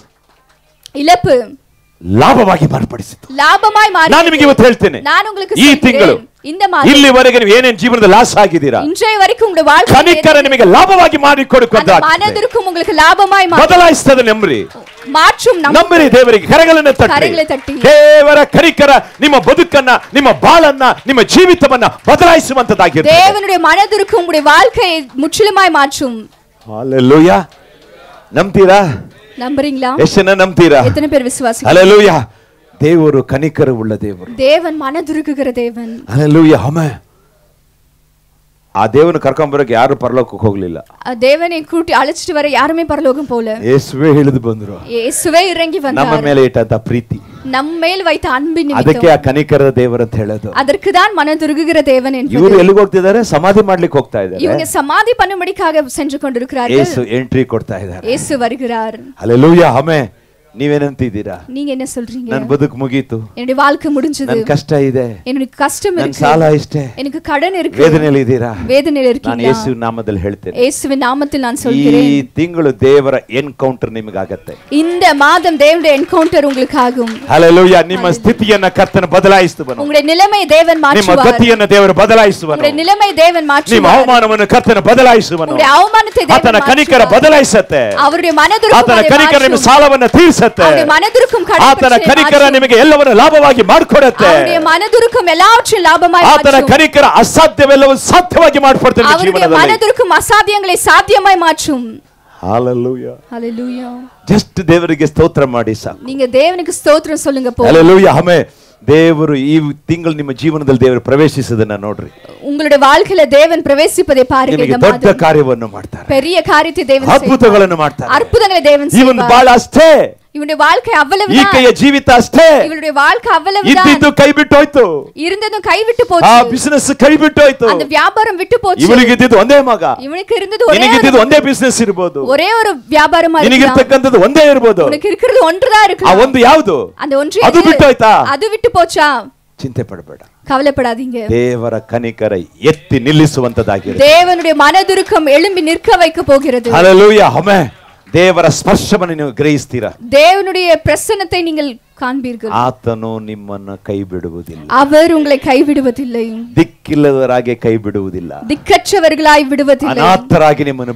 ಇಲಪು ಲಾಭವಾಗಿ ಮಾರ್ಪಡಿಸಿತು ಲಾಭಮಾಯ್ ಮಾರಿ ನಾನು ನಿಮಗೆ ಇವತ್ತು ಹೇಳ್ತೇನೆ ನಾನು உங்களுக்கு ಈ ತಿಂಗಳು ಇಂದ ಮಾತ್ರ ಇಲ್ಲಿವರೆಗೆ ನೀವು ಏನೇನು ಜೀವನದ ಲಾಸ್ ಆಗಿದ್ದೀರಾ ಇಂಜೆಯವರೆಗೂ ಉಂಡ ವಾಳ್ಕೆ ಕನಿಕರ ನಿಮಗೆ ಲಾಭವಾಗಿ ಮಾಡಿ ಕೊಡುಕೊಂಡ ಮನದರುಕು உங்களுக்கு ಲಾಭಮಾಯ್ ಮಾಡಿ ಬದಲಾಯಿಸ್ತದೆ ನಂಬ್ರಿ ಮಾರ್ಚುಂ ನಂಬಿರಿ ದೇವರಿಗೆ ಕರಗಳನ್ನು ತಟ್ಟಿ ದೇವರ ಕರಿಕರ ನಿಮ್ಮ ಬದುಕನ್ನ ನಿಮ್ಮ ಬಾಳನ್ನ ನಿಮ್ಮ ಜೀವಿತವನ್ನ ಬದಲಾಯಿಸುವಂತದಾಗಿದೆ ದೇವನುடைய மனதிற்கு உங்களுடைய வாழ்க்கையை முற்றிலுமாய் மாற்றும் ஹalleluya ನಂಬ್ತೀರಾ நம்புறீங்களா எத்தனை நம்புறீரா எத்தனை பேர் விசுவாசி ஹalleluya தேவ ஒரு கனிக்கரவுள்ள தேவன் தேவன் மனதுருகுகிற தேவன் அலலூயா ஆமென் ಆ ದೇವನ ಕರ್ಕೊಂಡ್ ಬರೋಕೆ ಯಾರು ಪರಲೋಕಕ್ಕೆ ಹೋಗ್ಲಿಲ್ಲ ಆ ದೇವನೇ ಕೂಟಿ ಅಳಚಿಟ್ಟು ವರ ಯಾರುಮೇ ಪರಲೋಕಂ போல ಯೇಸುವೇ ಇಳಿದು ಬಂದ್ರು ಯೇಸುವೇ ಇರಂಗಿ ಬಂದ್ರು ನಮ್ಮ ಮೇಲೆ ಇಟ್ಟಂತ ಪ್ರೀತಿ ನಮ್ಮ ಮೇಲೆ ವೈತ ಅನ್ಬಿ ನಿಮಿತ್ತ ಅದಕ್ಕೆ ಆ ಕನಿಕರದ ದೇವರ ಅಂತ ಹೇಳೋದು ಅದಕ್ಕೆ தான் ಮನದುರುಗುಗಿರ ದೇವನ್ ಅಂತ ಇವರು ಎಲ್ಲಿಗೆ ಹೋಗ್ತಿದ್ದಾರೆ ಸಮಾಧಿ ಮಾಡ್ಲಿಕ್ಕೆ ಹೋಗ್ತಾ ಇದ್ದಾರೆ ಇವರಿಗೆ ಸಮಾಧಿ ಪನ್ನುಮಡಿಕಾಗ சென்று கொண்டிருக்கிறார்கள் இயேசு ಎಂಟ್ರಿ ಕೊಡ್ತಾ ಇದ್ದಾರೆ ಯೇಸು வருகிறார் ಹalleluya ಆಮೆನ್ ನೀವೇನಂತಿದ್ದೀರಾ ನೀವೇನ ಸೊಲ್ರಿ ನನ್ನ ಬದುಕು ಮುಗೀತು ಎನ್ನುடைய வாழ்க்கை முடிஞ்சது ನನ್ನ ಕಷ್ಟ ಇದೆ ಎನ್ನುடைய ಕಷ್ಟಮ ಇருக்கு ನನ್ನ ಸಾಲ ಇಷ್ಟೇ ಎನಕ ಕಡನ ಇருக்கு ವೇದನೆಯಲ್ಲಿ ಇದ್ದೀರಾ ವೇದನೆಯಲ್ಲಿ ಇರ್ತೀರಾ ನಾನು ಯೇಸು ನಾಮದಲ್ಲಿ ಹೇಳ್ತೇನೆ ಯೇಸುವಿನ ನಾಮದಲ್ಲಿ ನಾನು சொல்கிறேன் ಈ ತಿಂಗಳು ದೇವರ ಎನ್ಕೌಂಟರ್ ನಿಮಗಾಗುತ್ತೆ இந்த மாதம் தேவனுடைய என்கவுண்டர் உங்களுக்கு ஆகும் ஹalleluya ನಿಮ್ಮ ಸ್ಥಿತಿಯನ್ನ ಕರ್ತನ ಬದಲಾಯಿಸುವನು உங்களுடைய நிலைமை தேவன் மாற்றுவார் ನಿಮ್ಮ ಗತಿಯನ್ನ ದೇವರು ಬದಲಾಯಿಸುವನು உங்களுடைய நிலைமை தேவன் மாற்றுவார் ನಿಮ್ಮ ಅವಮಾನವನ್ನು ಕರ್ತನ ಬದಲಾಯಿಸುವನು உங்களுடைய அவமானத்தை தேவன் ಆತನ ಕನಿಕರ ಬದಲಾಯಿಸುತ್ತೆ அவருடைய மனதுருக்கம் ಆತನ ಕನಿಕರ ನಿಮ್ಮ ಸಾಲವನ್ನು ತೀರಿಸುತ್ತೆ ಕೆಲಸತೆ ಆತನ ಕನಿಕರ ನಿಮಗೆ ಎಲ್ಲವನ್ನು ಲಾಭವಾಗಿ ಮಾಡಿಕೊಡುತ್ತೆ ಮನದುರುಕಂ ಆತನ ಕನಿಕರ ಅಸಾಧ್ಯವೆಲ್ಲವೂ ಸಾಧ್ಯವಾಗಿ ಮಾಡಿಕೊಡ್ತಾನೆ ಜೀವನದಲ್ಲಿ ಮನದುರುಕಂ ಅಸಾಧ್ಯಗಳೇ ಮಾಡಿ ದೇವನಿಗೆ ಸ್ತೋತ್ರ ದೇವರು ಈ ತಿಂಗಳು ನಿಮ್ಮ ಜೀವನದಲ್ಲಿ ದೇವರು ಪ್ರವೇಶಿಸದನ್ನ ನೋಡ್ರಿ ಉಂಗಳುಡೆ ವಾಳ್ಕೆಲ ದೇವನ್ ಪ್ರವೇಶಿಪದೆ ದೊಡ್ಡ ಕಾರ್ಯವನ್ನು ಮಾಡ್ತಾರೆ ಪೆರಿಯ ಕಾರ್ಯತೆ ದೇವನ್ ಅದ್ಭುತಗಳನ್ನು ಮಾಡ್ತಾರೆ ಅದ್ಭುತಗಳ ದೇವನ್ ಇವನ್ ಬಾಳ ಅಷ್ಟೇ ಇವನ வாழ்க்கை ಅவ்வளವುதான் ಈಕೆಯ ಜೀವಿತ ಅಷ್ಟೇ ಇವಳ வாழ்க்கை ಅவ்வளவுதான் ಇದ್ದಿದ್ದು ಕೈ ಬಿಟ್ಟು ಹೋಯ್ತು ಇರಂದದ್ದು ಕೈ ಬಿಟ್ಟು ಹೋಯ್ತು ಆ ಬಿಸಿನೆಸ್ ಕೈ ಬಿಟ್ಟು ಹೋಯ್ತು அந்த வியாபாரம் விட்டு போச்சு ಇವಳಿಗೆ ಇದ್ದಿದ್ದು ಒಂದೇ ಮಗ ಇವನಿಗೆ ಇರಂದದ್ದು ஒரே ನಿನಗೆ ಇದ್ದಿದ್ದು ಒಂದೇ ಬಿಸಿನೆಸ್ ಇರಬಹುದು ஒரே ஒரு வியாபாரமா ನಿನಗೆ ಇರತಕ್ಕಂತದ್ದು ಒಂದೇ ಇರಬಹುದು உனக்கு இருக்கிறது ஒன்றுதான் இருக்கு ಆ ಒಂದು ಯಾವುದು அந்த ஒன்று ಅದು ಬಿಟ್ಟು ಹೋಯ್ತಾ ಅದು ಬಿಟ್ಟು ಪೋಚಾ ಚಿಂತೆ ಪಡಬೇಡ கவலைப்படாதீங்க தேவர கனிக்கரை எத்தி நில்லிசுவந்ததாகிறது தேவனுடைய மனதுருக்கம் எழும்பி நிற்க வைக்க போகிறது ஹalleluya ஆமென் தேவர ஸ்பர்ஷம நீங்க தேவனுடைய பிரசன்னத்தை நீங்கள் காண்பீர்கள் ஆத்தனோ நிம்மன்ன கைவிடுவதில்லை அவர் உங்களை கைவிடுவதில்லை திக்கில்லவராக கைவிடுவதில்லை திக்கற்றவர்களாய் விடுவதில்லை அநாதராக நிம்மன்ன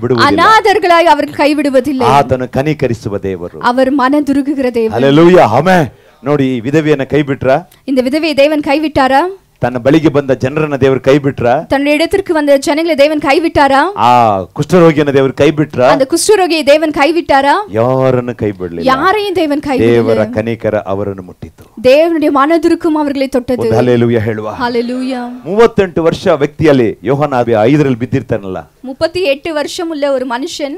விடுவதில்லை அவர் கைவிடுவதில்லை ஆத்தனோ கனிகரிசுவ தேவர் அவர் மனதுருகுகிற தேவர் ஹalleluya விதவியை கைவிட்டற இந்த விதவியை தேவன் கைவிட்டாரா ತನ್ನ ಬಳಿಗೆ ಬಂದ ಜನರನ್ನ ದೇವರು ಕೈ ಬಿಟ್ರ ತನ್ನ இடத்திற்கு வந்த ஜனங்களை தேவன் கை விட்டாரா ಆ ಕುಷ್ಠರೋಗಿಯನ್ನ ದೇವರು ಕೈ ಬಿಟ್ರ அந்த குஷ்டரோகியை தேவன் கைவிட்டாரா ಯಾರನ್ನು ಕೈ ಬಿಡಲಿಲ್ಲ யாரையும் தேவன் ದೇವರ கைவிடல ಕನಿಕರ ಅವರನ್ನು ಮುಟ್ಟಿತು தேவனுடைய மனதிற்கும் அவர்களை தொட்டது ಒಂದು ಹಲ್ಲೆಲೂಯ ಹೇಳುವ ஹalleluya ಮೂವತ್ತೆಂಟು ವರ್ಷ ವ್ಯಕ್ತಿಯಲ್ಲಿ ಯೋಹನ ಐದರಲ್ಲಿ ಬಿದ್ದಿರ್ತಾನಲ್ಲ 38 வருஷம் உள்ள ஒரு மனுஷன்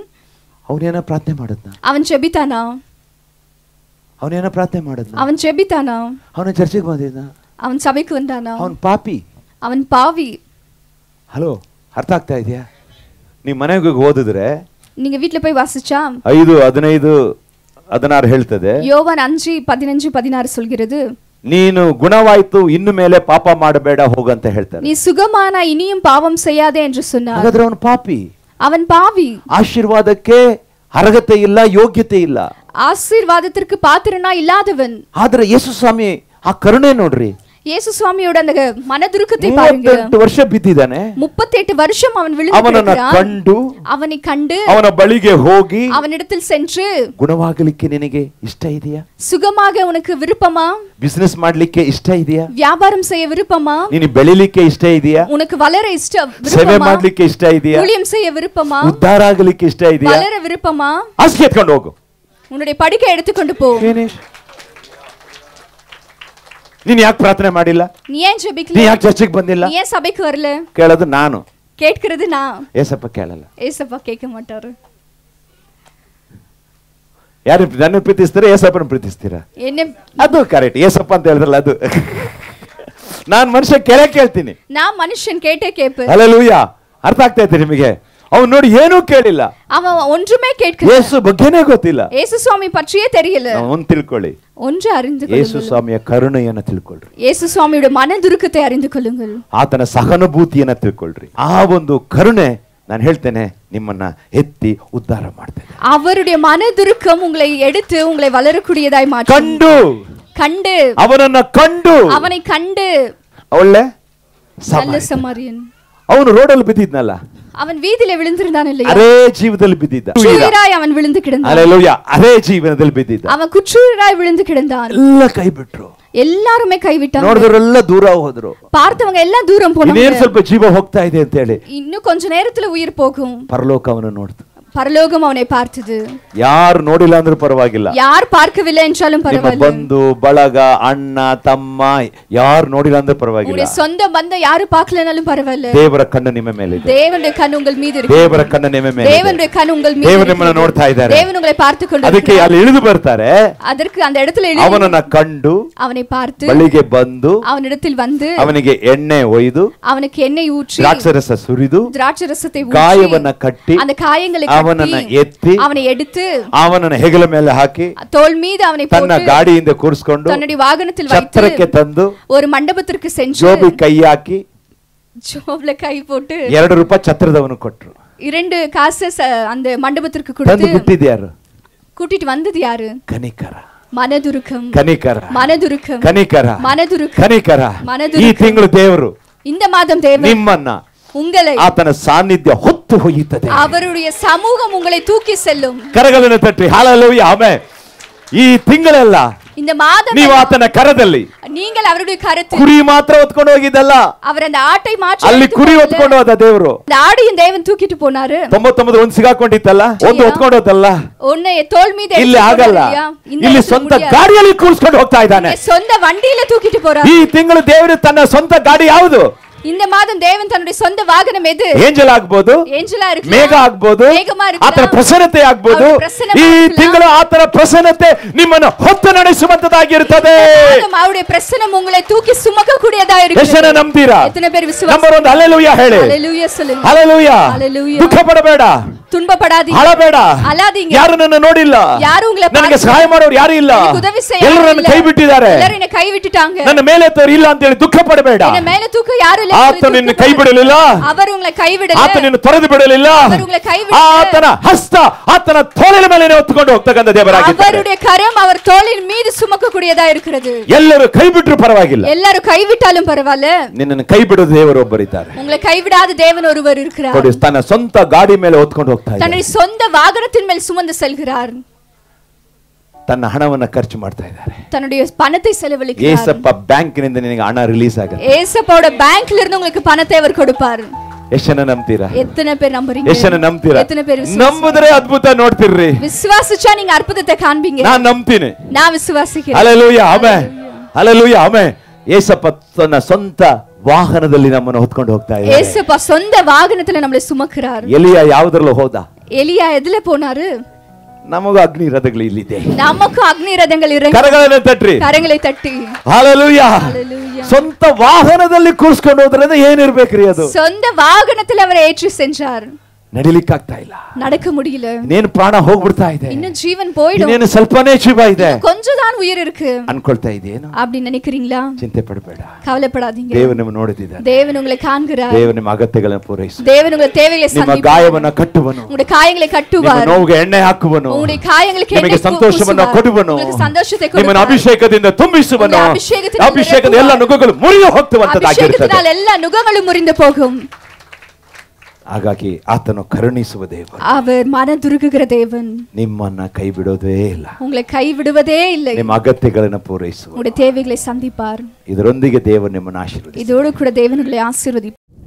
ಅವನೇನ ಪ್ರಾರ್ಥನೆ ಮಾಡಿದ್ನ அவன் ஜெபித்தானா ಅವನೇನ ಪ್ರಾರ್ಥನೆ ಮಾಡಿದ್ನ ಅವನ್ ಜೆಬಿತಾನಾ ಅವನ ಚರ್ಚೆಗೆ ಬಂದಿದ್ನ ಅವನು ಸಭೆಗೆ ಬಂದಾನ ಅವನು ಪಾಪಿ ಅವನ್ ಪಾವಿ ಹಲೋ ಅರ್ಥ ಆಗ್ತಾ ಇದೆಯಾ ನೀವು ಮನೆಗೆ ಓದಿದ್ರೆ ನಿಂಗೆ ವೀಟ್ಲೆ ಪೈ ವಾಸಿಚಾ ಐದು ಹದಿನೈದು ಹದಿನಾರು ಹೇಳ್ತದೆ யோவான் அஞ்சு பதினஞ்சு பதினாறு சொல்கிறது ನೀನು ಗುಣವಾಯ್ತು ಇನ್ನು ಮೇಲೆ ಪಾಪ ಮಾಡಬೇಡ ಹೋಗಂತ ಹೇಳ್ತಾರೆ நீ சுகமானா இனியும் பாவம் செய்யாதே என்று சொன்னார் ಹಾಗಾದ್ರೆ ಅವನು ಪಾಪಿ அவன் பாவி ಆಶೀರ್ವಾದಕ್ಕೆ ಅರ್ಹತೆ ಇಲ್ಲ ಯೋಗ್ಯತೆ ಇಲ್ಲ ஆசீர்வாதத்திற்கு பாத்திரனா இல்லாதவன் ಆದ್ರೆ ಯೇಸು ಸ್ವಾಮಿ ಆ ಕರುಣೆ ನೋಡ್ರಿ இயேசு சுவாமியோட வருஷம் வருஷம் அவன் விழுந்து சென்று குணவாகலிக்க சுகமாக உனக்கு விருப்பமா பிசினஸ் மாடலிக்க இஷ்ட இதயா வியாபாரம் செய்ய விருப்பமா நீ பலிலிக்க இஷ்ட இதயா உனக்கு வளர இஷ்ட விருப்பமா சேவை செய்ய விருப்பமா உத்தாராகலிக்க இஷ்ட வளர விருப்பமா உன்னுடைய படிக்க எடுத்து கொண்டு போ ನೀನ್ ಯಾಕೆ ಪ್ರಾರ್ಥನೆ ಮಾಡಿಲ್ಲ ನೀ ಏನ್ ನೀ ಯಾಕೆ ಚರ್ಚಿಗೆ ಬಂದಿಲ್ಲ நீ ஏன் சபைக்கு ಕೇಳೋದು ನಾನು கேட்கிறது ನಾ ಏಸಪ್ಪ ಕೇಳಲ್ಲ ಯೇಸಪ್ಪ கேட்க மாட்டாரு ಯಾರು ನನ್ನ ಪ್ರೀತಿಸ್ತೀರಾ ಏಸಪ್ಪನ ಪ್ರೀತಿಸ್ತೀರಾ என்ன ಅದು ಕರೆಕ್ಟ್ ಏಸಪ್ಪ ಅಂತ ಹೇಳಿದ್ರಲ್ಲ ಅದು ನಾನ್ ಮನುಷ್ಯ ಕೆರೆ ಕೇಳ್ತೀನಿ ಮನುಷ್ಯನ್ ಕೇಟೇ கேட்டே கேப்பு ಅಲ್ಲೂಯ್ಯ ಅರ್ಥ ಆಗ್ತಾ ನಿಮಗೆ ಅವನೋಡಿ ಏನೂ ಕೇಳಿಲ್ಲ ಅವ ಒಂದುಮೇ ಕೇಳ್ಕ ಯೇಸು ಬಗ್ಗೆನೇ ಗೊತ್ತಿಲ್ಲ ಯೇಸು ಸ್ವಾಮಿ ಪற்றிಯೇ ತೆರಿಯಲ್ಲ ಅವನ್ ತಿಳ್ಕೊಳ್ಳಿ ஒன்று அறிந்து இயேசு சுவாமிய கருணை என ತಿಳ್ಕೊಳ್ಳ್ರಿ ಯೇಸು ಸ್ವಾಮಿಯ ಮನದುರುಕತೆ ಅರಿந்து ಕೊಳ್ಳುಂಗಲು ಆತನ ಸಹನುಭೂತಿಯನ್ನ ತಿಳ್ಕೊಳ್ಳ್ರಿ ಆ ಒಂದು ಕರುಣೆ ನಾನು ಹೇಳ್ತೇನೆ ನಿಮ್ಮನ್ನ ಎತ್ತಿ ಉದ್ಧಾರ ಮಾಡ್ತೇನೆ ಅವರುடைய மனதுருக்கம் உங்களை எடுத்து உங்களை வளரக்கூடியதாய் மாற்றும் கண்டு கண்டு அவனನ್ನ கண்டு அவனை கண்டு ಒಳ್ಳೆ நல்ல சமாரியன் ಅವನು ರೋಡಲ್ಲಿ ಬಿದ್ದಿದ್ನಲ್ಲ அவன் வீதியில விழுந்திருந்தான் இல்லையா அதே ஜீவத்தில் பிதித்த அவன் விழுந்து கிடந்தான் ஹalleluya அதே ஜீவனத்தில் பிதித்த அவன் குற்றூராய் விழுந்து கிடந்தான் எல்லாம் கைவிட்றோம் எல்லாருமே ಕೈ ಬಿಟ್ಟ ನೋಡಿದವರೆಲ್ಲ எல்லா ಹೋದ್ರು ಪಾರ್ಥವಂಗ ಎಲ್ಲ ದೂರ ಪೋನ ಇನ್ನೇನು ಸ್ವಲ್ಪ ಜೀವ ಹೋಗ್ತಾ ಇದೆ ಅಂತ ಹೇಳಿ ಇನ್ನು கொஞ்ச நேரத்துல உயிர் போகும் ಪರಲೋಕ நோடுது ನೋಡ್ತು ಪರಲೋಕಂ ಅವನೇ ಪಾರ್ತದು ಯಾರು ನೋಡಿಲ್ಲ ಅಂದ್ರೂ ಪರವಾಗಿಲ್ಲ ಯಾರು ಪಾರ್ಕವಿಲ್ಲ ಎಂಚಾಲೂ ಪರವಾಗಿಲ್ಲ ಬಂಧು ಬಳಗ ಅಣ್ಣ ತಮ್ಮ ಯಾರು ನೋಡಿಲ್ಲ ಅಂದ್ರೂ ಪರವಾಗಿಲ್ಲ ಸ್ವಂತ ಬಂದ ಯಾರು ಪಾಕಲನಾಲೂ ಪರವಾಗಿಲ್ಲ ದೇವರ ಕಣ್ಣು ನಿಮ್ಮ ಮೇಲೆ ಇದೆ ದೇವರ ಕಣ್ಣು ಉಂಗಲ್ ಮೀದ ಇದೆ ದೇವರ ಕಣ್ಣು ನಿಮ್ಮ ಮೇಲೆ ದೇವರ ಕಣ್ಣು ಉಂಗಲ್ ಮೀದ ದೇವರು ನಿಮ್ಮನ್ನ ನೋಡ್ತಾ ಇದ್ದಾರೆ ದೇವರು ಉಂಗಲೇ ಪಾರ್ತುಕೊಂಡು ಅದಕ್ಕೆ ಅಲ್ಲಿ ಇಳಿದು ಬರ್ತಾರೆ ಅದಕ್ಕೆ அந்த இடத்துல இழுந்து ಅವನನ್ನ ಕಂಡು ಅವನೇ ಪಾರ್ತು ಬಳಿಗೆ ಬಂದು ಅವನಿಡத்தில் வந்து ಅವನಿಗೆ ಎಣ್ಣೆ ಒಯ್ದು ಅವನಿಗೆ ಎಣ್ಣೆ ஊற்றி திராட்சரச சுரிது திராட்சரசத்தை ஊற்றி காயவன கட்டி அந்த காயங்களை போட்டு ಎರಡು ರೂಪಾಯಿ ಛತ್ರದವನು இரண்டு காசு அந்த மண்டபத்திற்கு ತಂದು கூட்டிட்டு வந்தது யாரு ಕನಿಕರ மனதுருக்கம் ಕನಿಕರ மனதுருக்கம் ಕನಿಕರ ಮನದುರುಕ- ಕನಿಕರ இந்த மாதம் தேவன் ನಿಮ್ಮನ್ನ உங்களை ஆத்தன சாநித்திய ஒத்து போயிட்டது அவருடைய சமூகம் உங்களை தூக்கி செல்லும் கரகளை தட்டி ஹalleluya ஆமென் ಈ ತಿಂಗಳೆಲ್ಲ இந்த மாதம் ನೀವು ಆತನ ಕರದಲ್ಲಿ நீங்கள் அவருடைய கரத்தில் குறி ಮಾತ್ರ ಹೊತ್ಕೊಂಡು ಹೋಗಿದ್ದಲ್ಲ அவர் அந்த ஆட்டை ಅಲ್ಲಿ ಕುರಿ ಹೊತ್ಕೊಂಡು ಹೋದ ದೇವರು அந்த ஆடையும் தேவன் தூக்கிட்டு போனாரு ಒಂದು ಸಿಗಾಕೊಂಡಿತ್ತಲ್ಲ ಒಂದು ಹೊತ್ಕೊಂಡು ಹೋದಲ್ಲ ಒಣ್ಣೆ ತೋಳ್ ಮೀದ ಇಲ್ಲಿ ಆಗಲ್ಲ ಇಲ್ಲಿ ಸ್ವಂತ ಗಾಡಿಯಲ್ಲಿ ಕೂರಿಸ್ಕೊಂಡು ಹೋಗ್ತಾ ಇದ್ದಾನೆ ಸ್ವಂತ ವಂಡಿಯಲ್ಲಿ ತೂಕಿಟ್ಟು போறாரு ಈ ತಿಂಗಳು ದೇವರು ತನ್ನ ಸ್ವಂತ ಗಾಡಿ ಯಾವುದು இந்த மாதம் தேவன் தன்னுடைய சொந்த வாகனம் எது ஏஞ்சல் ಆಗ್ಬೋದು ಏಂಜಲ್ ಆಗ್ಬೋದು ಮೇಘ ಆಗ್ಬೋದು ಆತನ ಪ್ರಸನ್ನತೆ ಆಗ್ಬೋದು ಈ ತಿಂಗಳು ಆತನ ಪ್ರಸನ್ನತೆ ನಿಮ್ಮನ್ನು ಹೊತ್ತು ನಡೆಸುವಂತದ್ದಾಗಿರುತ್ತದೆ ಅವರ ಪ್ರಸನ್ನ ಉಂಗಳೆ ತೂಕಿ ಸುಮಕ ಕುಡಿಯದಾಗಿರುತ್ತೆ ಎಷ್ಟನ ನಂಬ್ತೀರಾ ಎತ್ತನ ಪೇರ್ ವಿಶ್ವಾಸ ನಂಬರ್ ಒಂದು ಅಲೆಲೂಯ ಹೇಳಿ ಅಲೆಲೂಯ ಸೊಲ್ಲು ಅಲೆಲೂಯ ಅಲೆಲೂಯ ದುಃಖ ಪಡಬೇಡ துன்பப்படாதீ ಅಳಬೇಡ ಅಳಾದೀಂಗ ಯಾರು ನನ್ನ ನೋಡಿಲ್ಲ ಯಾರು ಉಂಗಲ ನನಗೆ ಸಹಾಯ ಮಾಡೋರು ಯಾರು ಇಲ್ಲ ಉದವಿ ಸೇಯ ಎಲ್ಲರೂ ನನ್ನ ಕೈ ಬಿಟ್ಟಿದ್ದಾರೆ ಎಲ್ಲರೂ ನಿನ್ನ ಕೈ ಬಿಟ್ಟಿಟಾಂಗ ನನ್ನ ಮೇಲೆ ತೋರು ಇಲ್ಲ ಅಂತ ಹೇಳಿ ದುಃಖ ಪಡಬೇಡ ನಿನ್ನ ಮೇಲೆ ತೂಕ ಯಾರು ಇಲ್ಲ ಆತ ನಿನ್ನ ಕೈ ಬಿಡಲಿಲ್ಲ ಅವರು ಉಂಗಲ ಕೈ ಬಿಡಲಿಲ್ಲ ಆತ ನಿನ್ನ ತೊರೆದು ಬಿಡಲಿಲ್ಲ ಅವರು ಉಂಗಲ ಕೈ ಬಿಡಲಿಲ್ಲ ಆತನ ಹಸ್ತ ಆತನ ತೋಳಿನ ಮೇಲೆ ಹೊತ್ತುಕೊಂಡು ಹೋಗ್ತಕ್ಕಂತ ದೇವರಾಗಿದ್ದಾರೆ அவருடைய கரம் அவர் தோளின் மீது சுமக்க கூடியதா இருக்கிறது எல்லாரும் கைவிட்டு பரவாயில்ல எல்லாரும் கைவிட்டாலும் பரவாயில்ல நின்னு கைவிடுவது தேவர் ஒಬ್ಬರಿದ್ದಾರೆ உங்களை கைவிடாத தேவன் ஒருவர் இருக்கிறார் தன்ன சொந்த காடி மேல ஒத்துக்கொண்டு ಹೋಗ್ತಾ ಇದ್ದಾನೆ ತನ್ನ ಸ್ವಂತ ವಾಹನದ ಮೇಲೆ ಸುಮಂದು ಸೆಲ್கிறாರ್ ತನ್ನ ಹಣವನ್ನು ಖರ್ಚು ಮಾಡ್ತಾ ಇದ್ದಾರೆ ತನ್ನುடைய பணத்தை செலவழிக்கிறார் ஏசப்பா பேங்க்னிலிருந்து ನಿಮಗೆ ಹಣ ರಿಲೀಸ್ ಆಗುತ್ತೆ ஏசப்பாவோட பேங்க்ல இருந்து உங்களுக்கு பணத்தை அவர் கொடுப்பார் ಎಷ್ಟನ ನಂಬ್ತೀರಾ ಎತ್ತನ ಪೇರ್ ನಂಬರಿಂಗ್ ಎಷ್ಟನ ನಂಬ್ತೀರಾ ಎತ್ತನ ಪೇರ್ ನಂಬಿದ್ರೆ ಅದ್ಭುತ ನೋಡ್ತಿರ್ರಿ ವಿಶ್ವಾಸಚ ನಿಂಗೆ ಅದ್ಭುತತೆ ಕಾಣ್ಬಿಂಗೆ ನಾ ನಂಬ್ತೀನಿ ನಾ ವಿಶ್ವಾಸಿಕೆ ಹalleluya ಆಮೆನ್ ಹalleluya ಆಮೆನ್ ಏಸಪ್ಪ ತನ್ನ ಸ್ವಂತ ವಾಹನದಲ್ಲಿ ನಮ್ಮನ್ನು ಹೊತ್ಕೊಂಡು ಹೋಗ್ತಾ ಇದ್ದಾರೆ ಯೇಸುಪ್ಪ ಸ್ವಂತ ವಾಹನದಲ್ಲಿ ನಮ್ಮನ್ನು ಸುಮಕರಾರ ಎಲಿಯಾ ಯಾವುದರಲ್ಲಿ ಹೋದ ಎಲಿಯಾ ಎದಲೇ ಪೋನಾರು ನಮಗೂ ಅಗ್ನಿ ರಥಗಳು ಇಲ್ಲಿದೆ ನಮಗೂ ಅಗ್ನಿ ರಥಗಳು ಇರ ಕರಗಳನ್ನು ತಟ್ಟಿ ಕರಗಳೇ ತಟ್ಟಿ ಹಾಲೆಲೂಯ ಸ್ವಂತ ವಾಹನದಲ್ಲಿ ಕೂರಿಸ್ಕೊಂಡು ಹೋದ್ರೆ ಏನಿರ್ಬೇಕ್ರಿ ಅದು ಸ್ವಂತ ವಾಹನದಲ್ಲಿ ಅವರ ಏಚು ಸೆಂಚಾರ್ நடக்க முடியல நீன் பிராண ஹோகுடுதா இதே இன்னும் ஜீவன் போயிடும் நீன் சல்பனே கொஞ்சம் தான் உயிர் இருக்கு அன்கொள்தா இதே அப்படி நினைக்கிறீங்களா சிந்தைப்படுபேட கவலைப்படாதீங்க தேவன் உங்களை காண்கிறார் தேவன் நம்ம உங்களை தேவையை சந்திப்பு நம்ம காயவன கட்டுவனும் உங்களுடைய காயங்களை கட்டுவார் நம்ம நோவுக ஆக்குவனும் உங்களுடைய காயங்களுக்கு எண்ணெய் சந்தோஷமன கொடுவனும் சந்தோஷத்தை கொடுவனும் நம்ம அபிஷேகத்தின் தும்பிசுவனும் அபிஷேகத்தின் எல்லா நுகங்களும் முறிய எல்லா நுகங்களும் முறிந்து போகும் ಹಾಗಾಗಿ ಆತನು ಕರುಣಿಸುವ ದೇವ அவர் மனம் துருகுகிற தேவன் ನಿಮ್ಮನ್ನ ಕೈ ಬಿಡೋದೇ ಇಲ್ಲ உங்களை கைவிடுவதே இல்லை ನಿಮ್ಮ ಅಗತ್ಯಗಳನ್ನು ಪೂರೈಸುವ உங்களுடைய தேவைகளை சந்திப்பார் ಇದರೊಂದಿಗೆ ದೇವರು ನಿಮ್ಮನ್ನು ಆಶೀರ್ವದಿಸಿ இதோடு கூட தேவன் உங்களை ஆசீர்வதிப்பார்